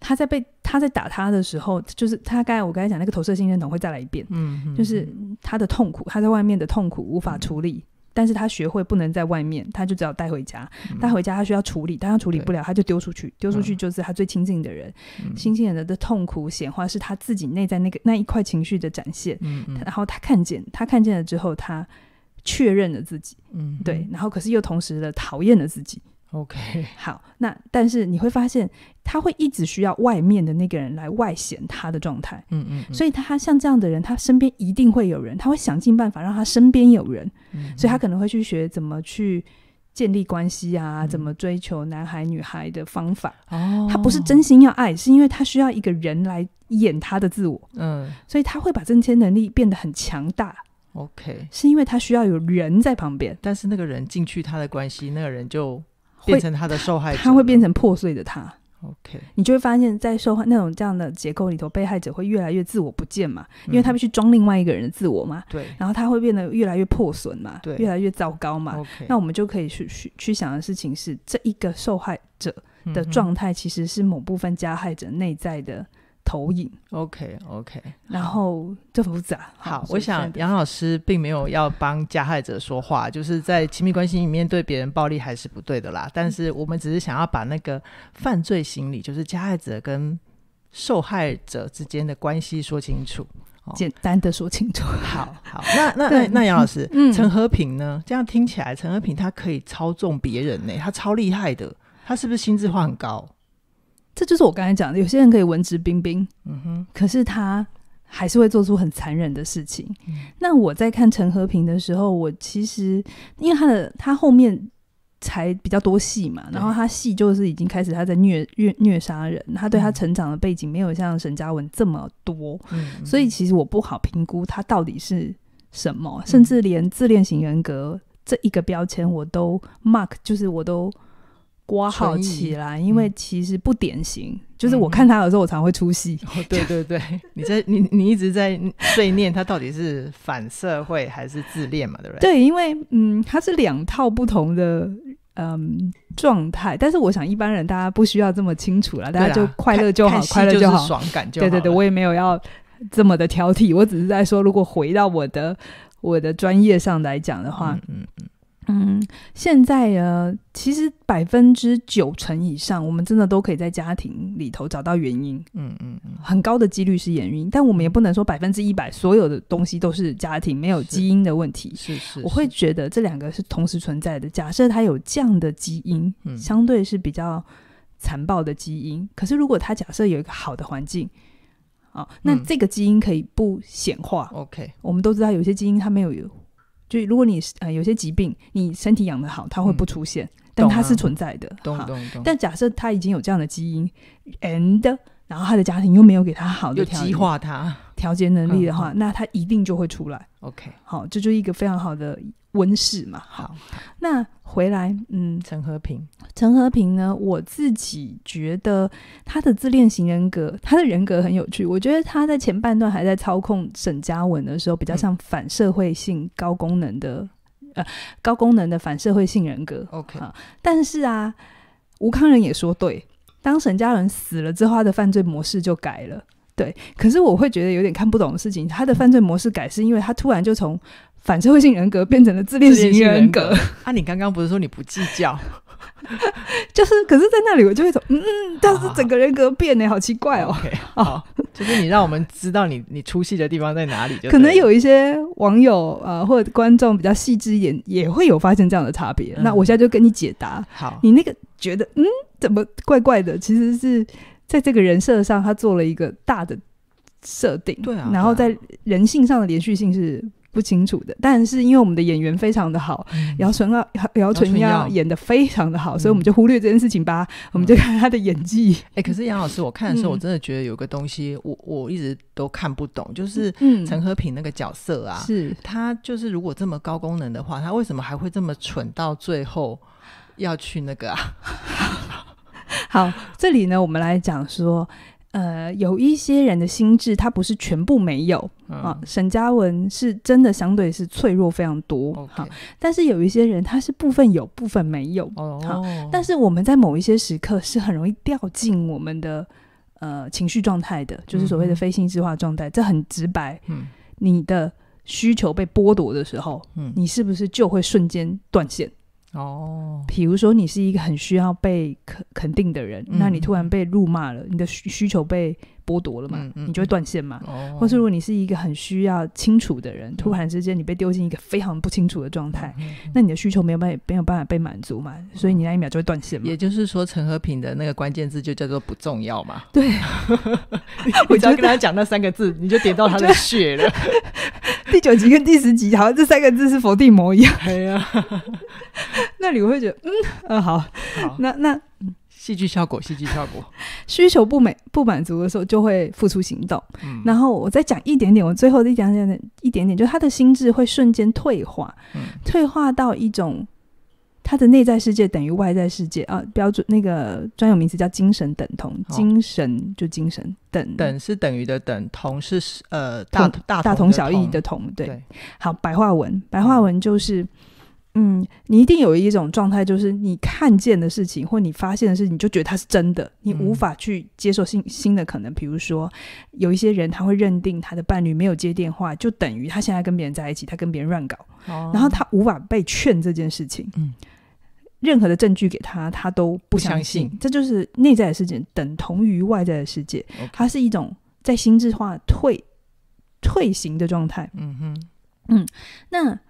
他在被他在打他的时候，就是他刚才我刚才讲那个投射性认同会再来一遍，嗯，就是他的痛苦，他在外面的痛苦无法处理，但是他学会不能在外面，他就只好带回家。带回家他需要处理，但他处理不了，他就丢出去。丢出去就是他最亲近的人，亲近人的痛苦显化是他自己内在那个那一块情绪的展现。然后他看见，他看见了之后，他确认了自己，嗯，对，然后可是又同时的讨厌了自己。OK，好，那但是你会发现，他会一直需要外面的那个人来外显他的状态。嗯嗯，所以他像这样的人，他身边一定会有人，他会想尽办法让他身边有人。嗯，所以他可能会去学怎么去建立关系啊，怎么追求男孩女孩的方法。哦，他不是真心要爱，是因为他需要一个人来演他的自我。嗯，所以他会把挣钱能力变得很强大。OK，是因为他需要有人在旁边。但是那个人进去他的关系，那个人就。变成他的受害者，他会变成破碎的他。OK，你就会发现，在受害那种这样的结构里头，被害者会越来越自我不见嘛，因为他必须装另外一个人的自我嘛。对，然后他会变得越来越破损嘛，越来越糟糕嘛。那我们就可以去去去想的事情是，这一个受害者的状态其实是某部分加害者内在的。投影，OK OK，然后这复杂。好，我想杨老师并没有要帮加害者说话，就是在亲密关系里面对别人暴力还是不对的啦。但是我们只是想要把那个犯罪心理，就是加害者跟受害者之间的关系说清楚，简单的说清楚。好好，那那那那杨老师，嗯，陈和平呢？这样听起来，陈和平他可以操纵别人呢，他超厉害的，他是不是心智化很高？这就是我刚才讲的，有些人可以文质彬彬，嗯哼，可是他还是会做出很残忍的事情。那我在看陈和平的时候，我其实因为他的他后面才比较多戏嘛，然后他戏就是已经开始他在虐虐虐杀人，他对他成长的背景没有像沈嘉文这么多，所以其实我不好评估他到底是什么，甚至连自恋型人格这一个标签我都 mark，就是我都。刮好起来，因为其实不典型，就是我看他的时候，我常会出戏。对对对，你在你你一直在碎念他到底是反社会还是自恋嘛？对不对？对，因为嗯，他是两套不同的嗯状态，但是我想一般人大家不需要这么清楚了，大家就快乐就好，快乐就好，爽感就好。对对对，我也没有要这么的挑剔，我只是在说，如果回到我的我的专业上来讲的话，嗯嗯。嗯，现在呃，其实百分之九成以上，我们真的都可以在家庭里头找到原因。嗯嗯，很高的几率是原因，但我们也不能说百分之一百所有的东西都是家庭没有基因的问题。是是，我会觉得这两个是同时存在的。假设他有这样的基因，嗯，相对是比较残暴的基因。可是如果他假设有一个好的环境，啊，那这个基因可以不显化。OK，我们都知道有些基因它没有有。就如果你呃有些疾病，你身体养得好，它会不出现，但它是存在的。懂懂懂。但假设他已经有这样的基因，and，然后他的家庭又没有给他好的，计激化他调节能力的话，那他一定就会出来。OK，好，这就是一个非常好的。温室嘛，好。那回来，嗯，陈和平，陈和平呢？我自己觉得他的自恋型人格，他的人格很有趣。我觉得他在前半段还在操控沈嘉文的时候，比较像反社会性高功能的，呃，高功能的反社会性人格。OK，啊，但是啊，吴康仁也说对，当沈家人死了之后，他的犯罪模式就改了。对，可是我会觉得有点看不懂的事情，他的犯罪模式改是因为他突然就从。反社会性人格变成了自恋型人格。啊，你刚刚不是说你不计较？就是，可是在那里我就会说，嗯，嗯，但是整个人格变嘞，好奇怪哦。好，就是你让我们知道你你出戏的地方在哪里。可能有一些网友啊或者观众比较细致一点，也会有发现这样的差别。那我现在就跟你解答。好，你那个觉得嗯，怎么怪怪的？其实是在这个人设上，他做了一个大的设定，对啊，然后在人性上的连续性是。不清楚的，但是因为我们的演员非常的好，姚纯啊，姚晨呀演的非常的好，所以我们就忽略这件事情吧，我们就看他的演技。哎，可是杨老师，我看的时候我真的觉得有个东西，我我一直都看不懂，就是陈和平那个角色啊，是他就是如果这么高功能的话，他为什么还会这么蠢到最后要去那个？啊？好，这里呢，我们来讲说。呃，有一些人的心智，他不是全部没有啊。沈嘉文是真的相对是脆弱非常多，好，但是有一些人他是部分有部分没有，好，但是我们在某一些时刻是很容易掉进我们的呃情绪状态的，就是所谓的非心智化状态。这很直白，嗯，你的需求被剥夺的时候，你是不是就会瞬间断线？哦，比如说你是一个很需要被肯肯定的人，那你突然被怒骂了，你的需需求被。剥夺了嘛，你就会断线嘛，或是如果你是一个很需要清楚的人，突然之间你被丢进一个非常不清楚的状态，那你的需求没有办法没有办法被满足嘛，所以你那一秒就会断线嘛。也就是说，陈和平的那个关键字就叫做不重要嘛。对，我只要跟他讲那三个字，你就点到他的血了。第九集跟第十集好像这三个字是否定模一样。哎呀，那你会觉得，嗯嗯好，那那。戏剧效果，戏剧效果。需求不满不满足的时候，就会付出行动。然后我再讲一点点，我最后再讲讲点，一点点，就他的心智会瞬间退化，退化到一种他的内在世界等于外在世界啊。标准那个专有名词叫精神等同，精神就精神等等是等于的等同是呃大大同小异的同。对，好，白话文，白话文就是。嗯，你一定有一种状态，就是你看见的事情或你发现的事，情，你就觉得它是真的，你无法去接受新新的可能。比如说，有一些人他会认定他的伴侣没有接电话，就等于他现在跟别人在一起，他跟别人乱搞，然后他无法被劝这件事情。嗯，任何的证据给他，他都不相信。这就是内在的世界等同于外在的世界，它是一种在心智化退退行的状态。嗯哼，嗯，那。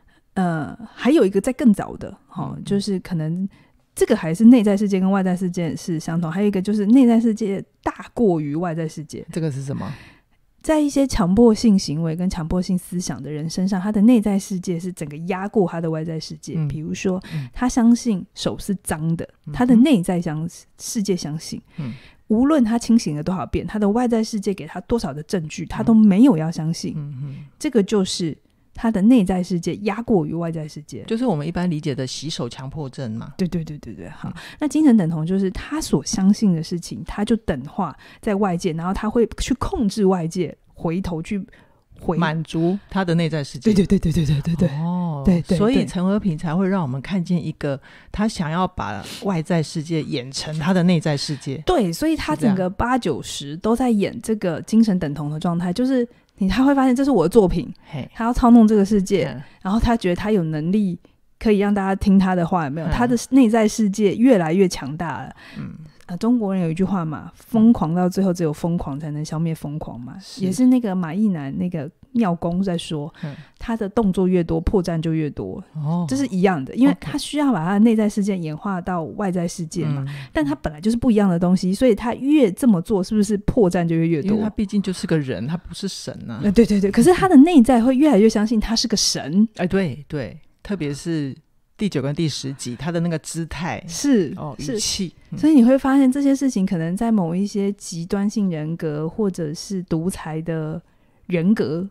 呃，还有一个在更早的哈，就是可能这个还是内在世界跟外在世界是相同。还有一个就是内在世界大过于外在世界。这个是什么？在一些强迫性行为跟强迫性思想的人身上，他的内在世界是整个压过他的外在世界。比如说，他相信手是脏的，他的内在相世界相信，无论他清醒了多少遍，他的外在世界给他多少的证据，他都没有要相信。嗯，这个就是。他的内在世界压过于外在世界，就是我们一般理解的洗手强迫症嘛？对对对对对，哈。那精神等同就是他所相信的事情，他就等化在外界，然后他会去控制外界，回头去回满足他的内在世界。对对对对对对对对。哦，对对。所以陈和平才会让我们看见一个他想要把外在世界演成他的内在世界。对，所以他整个八九十都在演这个精神等同的状态，就是。你他会发现这是我的作品，他要操弄这个世界，然后他觉得他有能力可以让大家听他的话，有没有？他的内在世界越来越强大了。嗯啊，中国人有一句话嘛，疯狂到最后只有疯狂才能消灭疯狂嘛，也是那个马毅南那个妙公在说。他的动作越多，破绽就越多。哦，这是一样的，因为他需要把他的内在世界演化到外在世界嘛。嗯，但他本来就是不一样的东西，所以他越这么做，是不是破绽就越越多？因为他毕竟就是个人，他不是神呐。对对对，可是他的内在会越来越相信他是个神。哎，对对，特别是第九跟第十集，他的那个姿态是哦语气，所以你会发现这些事情可能在某一些极端性人格或者是独裁的。人格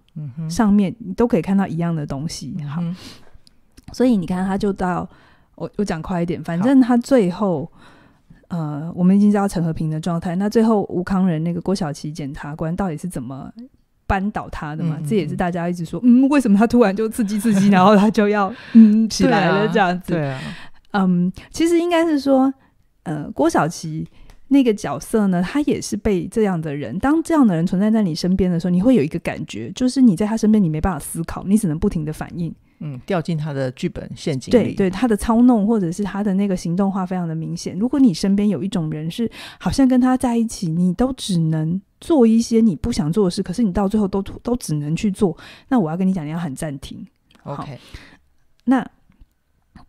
上面，你都可以看到一样的东西。好，所以你看，他就到我我讲快一点，反正他最后，呃，我们已经知道陈和平的状态。那最后吴康仁那个郭晓琪检察官到底是怎么扳倒他的嘛？这也是大家一直说，嗯，为什么他突然就刺激刺激，然后他就要嗯起来了这样子？对啊，嗯，其实应该是说，呃，郭晓琪。那个角色呢？他也是被这样的人。当这样的人存在在你身边的时候，你会有一个感觉，就是你在他身边，你没办法思考，你只能不停的反应。嗯，掉进他的剧本陷阱里。对对，他的操弄或者是他的那个行动化非常的明显。如果你身边有一种人，是好像跟他在一起，你都只能做一些你不想做的事，可是你到最后都都只能去做。那我要跟你讲，你要很暂停。OK。那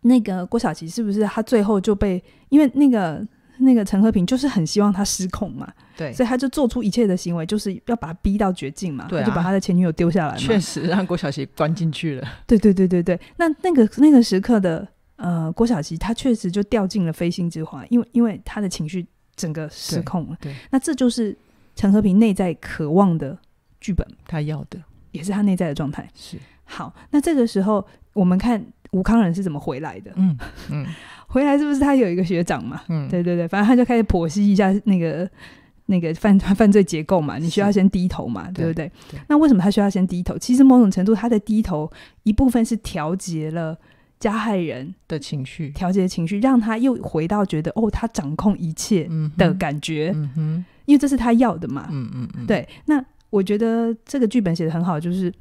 那个郭晓琪是不是他最后就被因为那个？那个陈和平就是很希望他失控嘛，对，所以他就做出一切的行为，就是要把他逼到绝境嘛，就把他的前女友丢下来，确实让郭小琪钻进去了。对对对对对，那那个那个时刻的呃郭小琪，他确实就掉进了飞星之环，因为因为他的情绪整个失控了。对，那这就是陈和平内在渴望的剧本，他要的也是他内在的状态。是好，那这个时候我们看吴康仁是怎么回来的？嗯嗯。回来是不是他有一个学长嘛？嗯，对对对，反正他就开始剖析一下那个那个犯 犯罪结构嘛。你需要先低头嘛，对不对？那为什么他需要先低头？其实某种程度，他的低头一部分是调节了加害人的情绪，调节情绪让他又回到觉得哦，他掌控一切的感觉，因为这是他要的嘛。嗯嗯，嗯，对。那我觉得这个剧本写的很好，就是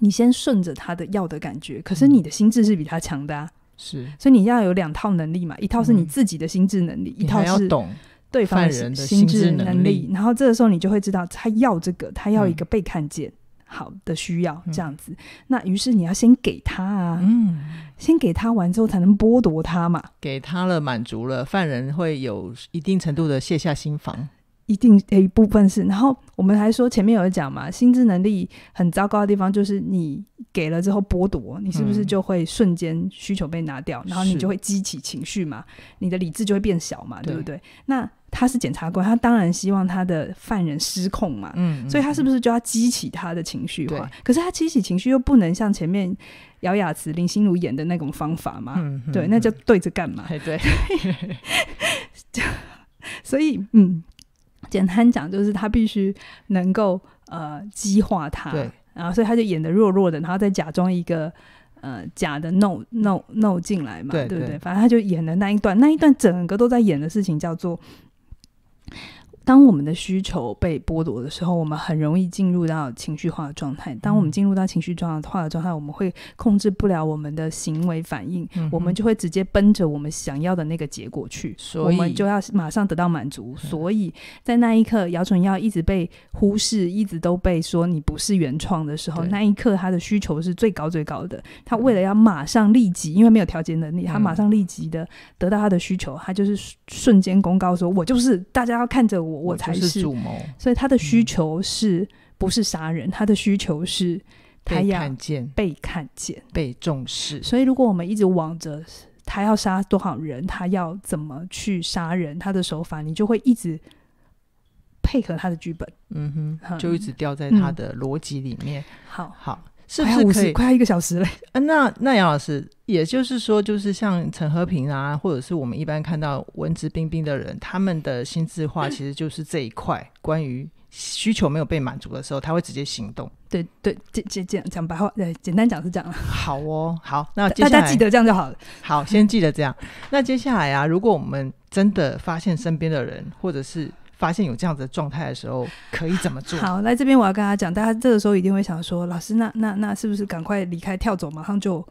你先顺着他的要的感觉，可是你的心智是比他强的。是，所以你要有两套能力嘛，一套是你自己的心智能力，一套是懂对方的心智能力。然后这个时候你就会知道他要这个，他要一个被看见好的需要这样子。那于是你要先给他啊，嗯，先给他完之后才能剥夺他嘛。给他了，满足了，犯人会有一定程度的卸下心防。一定一部分是，然后我们还说前面有讲嘛，心智能力很糟糕的地方就是你给了之后剥夺，你是不是就会瞬间需求被拿掉，然后你就会激起情绪嘛，你的理智就会变小嘛，对不对？那他是检察官，他当然希望他的犯人失控嘛，嗯，所以他是不是就要激起他的情绪化？可是他激起情绪又不能像前面姚雅慈、林心如演的那种方法嘛，对，那就对着干嘛，对，所以嗯。简单讲就是他必须能够呃激化他，然后所以他就演的弱弱的，然后再假装一个呃假的 no no no 进来嘛，对不对？反正他就演的那一段，那一段整个都在演的事情叫做。当我们的需求被剥夺的时候，我们很容易进入到情绪化的状态。当我们进入到情绪状化的状态，我们会控制不了我们的行为反应，我们就会直接奔着我们想要的那个结果去。所以，我们就要马上得到满足。所以在那一刻，姚纯耀一直被忽视，一直都被说你不是原创的时候，那一刻他的需求是最高最高的。他为了要马上立即，因为没有调节能力，他马上立即的得到他的需求，他就是瞬间公告说：“我就是大家要看着。”我才是主谋，所以他的需求是不是杀人？他的需求是，他要看见、被看见、被重视。所以，如果我们一直往着他要杀多少人，他要怎么去杀人，他的手法，你就会一直配合他的剧本。嗯哼，就一直掉在他的逻辑里面。好，好。是不是可以快一个小时嘞？嗯，那那杨老师，也就是说，就是像陈和平啊，或者是我们一般看到文质彬彬的人，他们的心智化其实就是这一块，关于需求没有被满足的时候，他会直接行动。对对，简简讲讲白话，呃，简单讲是这样。好哦，好，那大家记得这样就好了。好，先记得这样。那接下来啊，如果我们真的发现身边的人，或者是。发现有这样子的状态的时候，可以怎么做？好，来这边我要跟他讲，大家这个时候一定会想说，老师，那那那是不是赶快离开跳走，马上就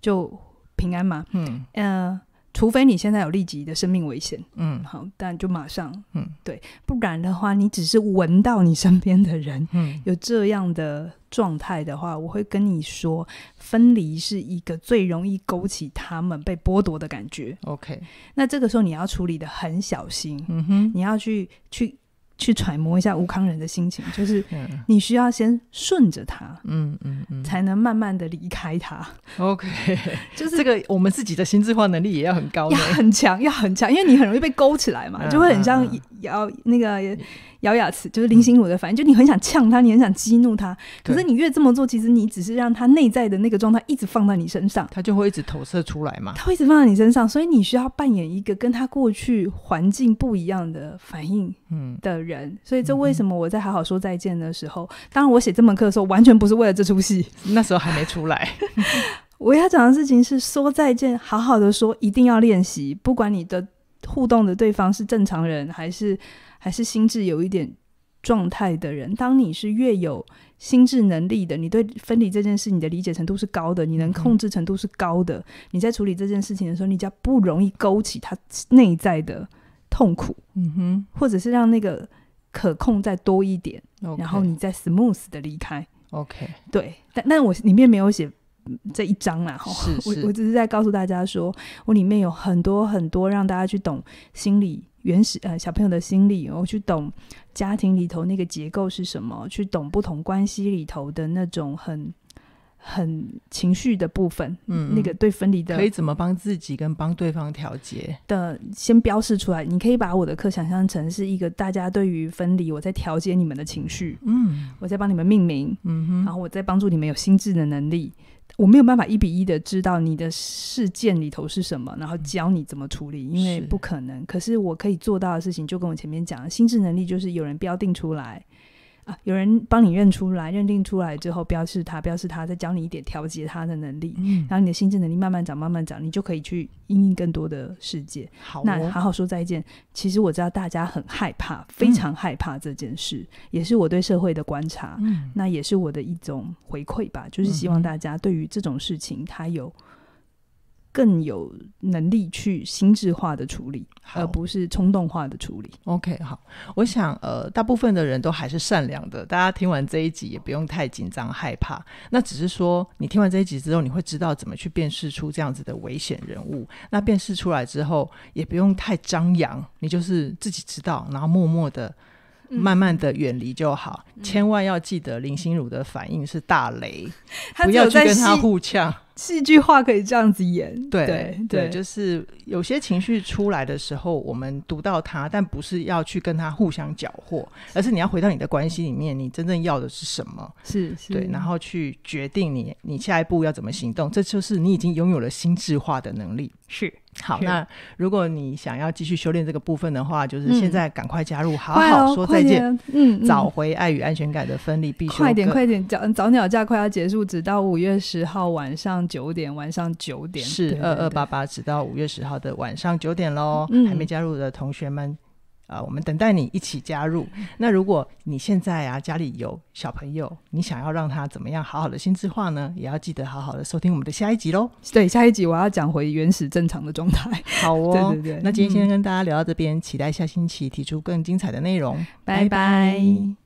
就平安嘛？嗯，嗯。除非你现在有立即的生命危险，嗯，好，但就马上，嗯，对，不然的话，你只是闻到你身边的人，嗯，有这样的状态的话，我会跟你说，分离是一个最容易勾起他们被剥夺的感觉。OK，那这个时候你要处理的很小心，嗯哼，你要去去。去揣摩一下吴康仁的心情，就是你需要先顺着他，嗯嗯嗯，才能慢慢的离开他。OK，就是这个我们自己的心智化能力也要很高，要很强，要很强，因为你很容易被勾起来嘛，就会很像姚那个姚雅慈，就是林心如的反应，就你很想呛他，你很想激怒他，可是你越这么做，其实你只是让他内在的那个状态一直放在你身上，他就会一直投射出来嘛，他会一直放在你身上，所以你需要扮演一个跟他过去环境不一样的反应，嗯的。人，所以这为什么我在好好说再见的时候，当我写这门课的时候，完全不是为了这出戏，那时候还没出来。我要讲的事情是说再见，好好的说，一定要练习。不管你的互动的对方是正常人，还是还是心智有一点状态的人，当你是越有心智能力的，你对分离这件事你的理解程度是高的，你能控制程度是高的，你在处理这件事情的时候，你较不容易勾起他内在的痛苦。嗯哼，或者是让那个。可控再多一点，然后你再 smooth 的离开。OK，对，但那我里面没有写这一章啦。我我只是在告诉大家，说我里面有很多很多，让大家去懂心理原始呃小朋友的心理，我去懂家庭里头那个结构是什么，去懂不同关系里头的那种很。很情绪的部分，嗯，那个对分离的，可以怎么帮自己跟帮对方调节的？先标示出来。你可以把我的课想象成是一个大家对于分离，我在调节你们的情绪，嗯，我在帮你们命名，嗯然后我在帮助你们有心智的能力。我没有办法一比一的知道你的事件里头是什么，然后教你怎么处理，因为不可能。可是我可以做到的事情，就跟我前面讲，的心智能力就是有人标定出来。有人帮你认出来、认定出来之后，标示他、标示他，再教你一点调节他的能力，然后你的心智能力慢慢长、慢慢长，你就可以去应应更多的世界。好，那好好说再见。其实我知道大家很害怕，非常害怕这件事，也是我对社会的观察，那也是我的一种回馈吧，就是希望大家对于这种事情，他有。更有能力去心智化的处理，而不是冲动化的处理。OK，好，我想呃，大部分的人都还是善良的。大家听完这一集也不用太紧张害怕，那只是说你听完这一集之后，你会知道怎么去辨识出这样子的危险人物。那辨识出来之后，也不用太张扬，你就是自己知道，然后默默的、慢慢的远离就好。千万要记得，林心如的反应是大雷，不要去跟他互呛。戏剧化可以这样子演，对对，就是有些情绪出来的时候，我们读到它，但不是要去跟他互相搅和，而是你要回到你的关系里面，你真正要的是什么？是是，对，然后去决定你你下一步要怎么行动，这就是你已经拥有了心智化的能力。是，好，那如果你想要继续修炼这个部分的话，就是现在赶快加入，好好说再见，嗯，找回爱与安全感的分离，必须快点快点，早早鸟价快要结束，直到五月十号晚上。九点，晚上九点，是二二八八，直到五月十号的晚上九点喽。还没加入的同学们，啊，我们等待你一起加入。那如果你现在啊家里有小朋友，你想要让他怎么样好好的心智化呢？也要记得好好的收听我们的下一集喽。对，下一集我要讲回原始正常的状态。好哦，对对对。那今天先跟大家聊到这边，期待下星期提出更精彩的内容。拜拜。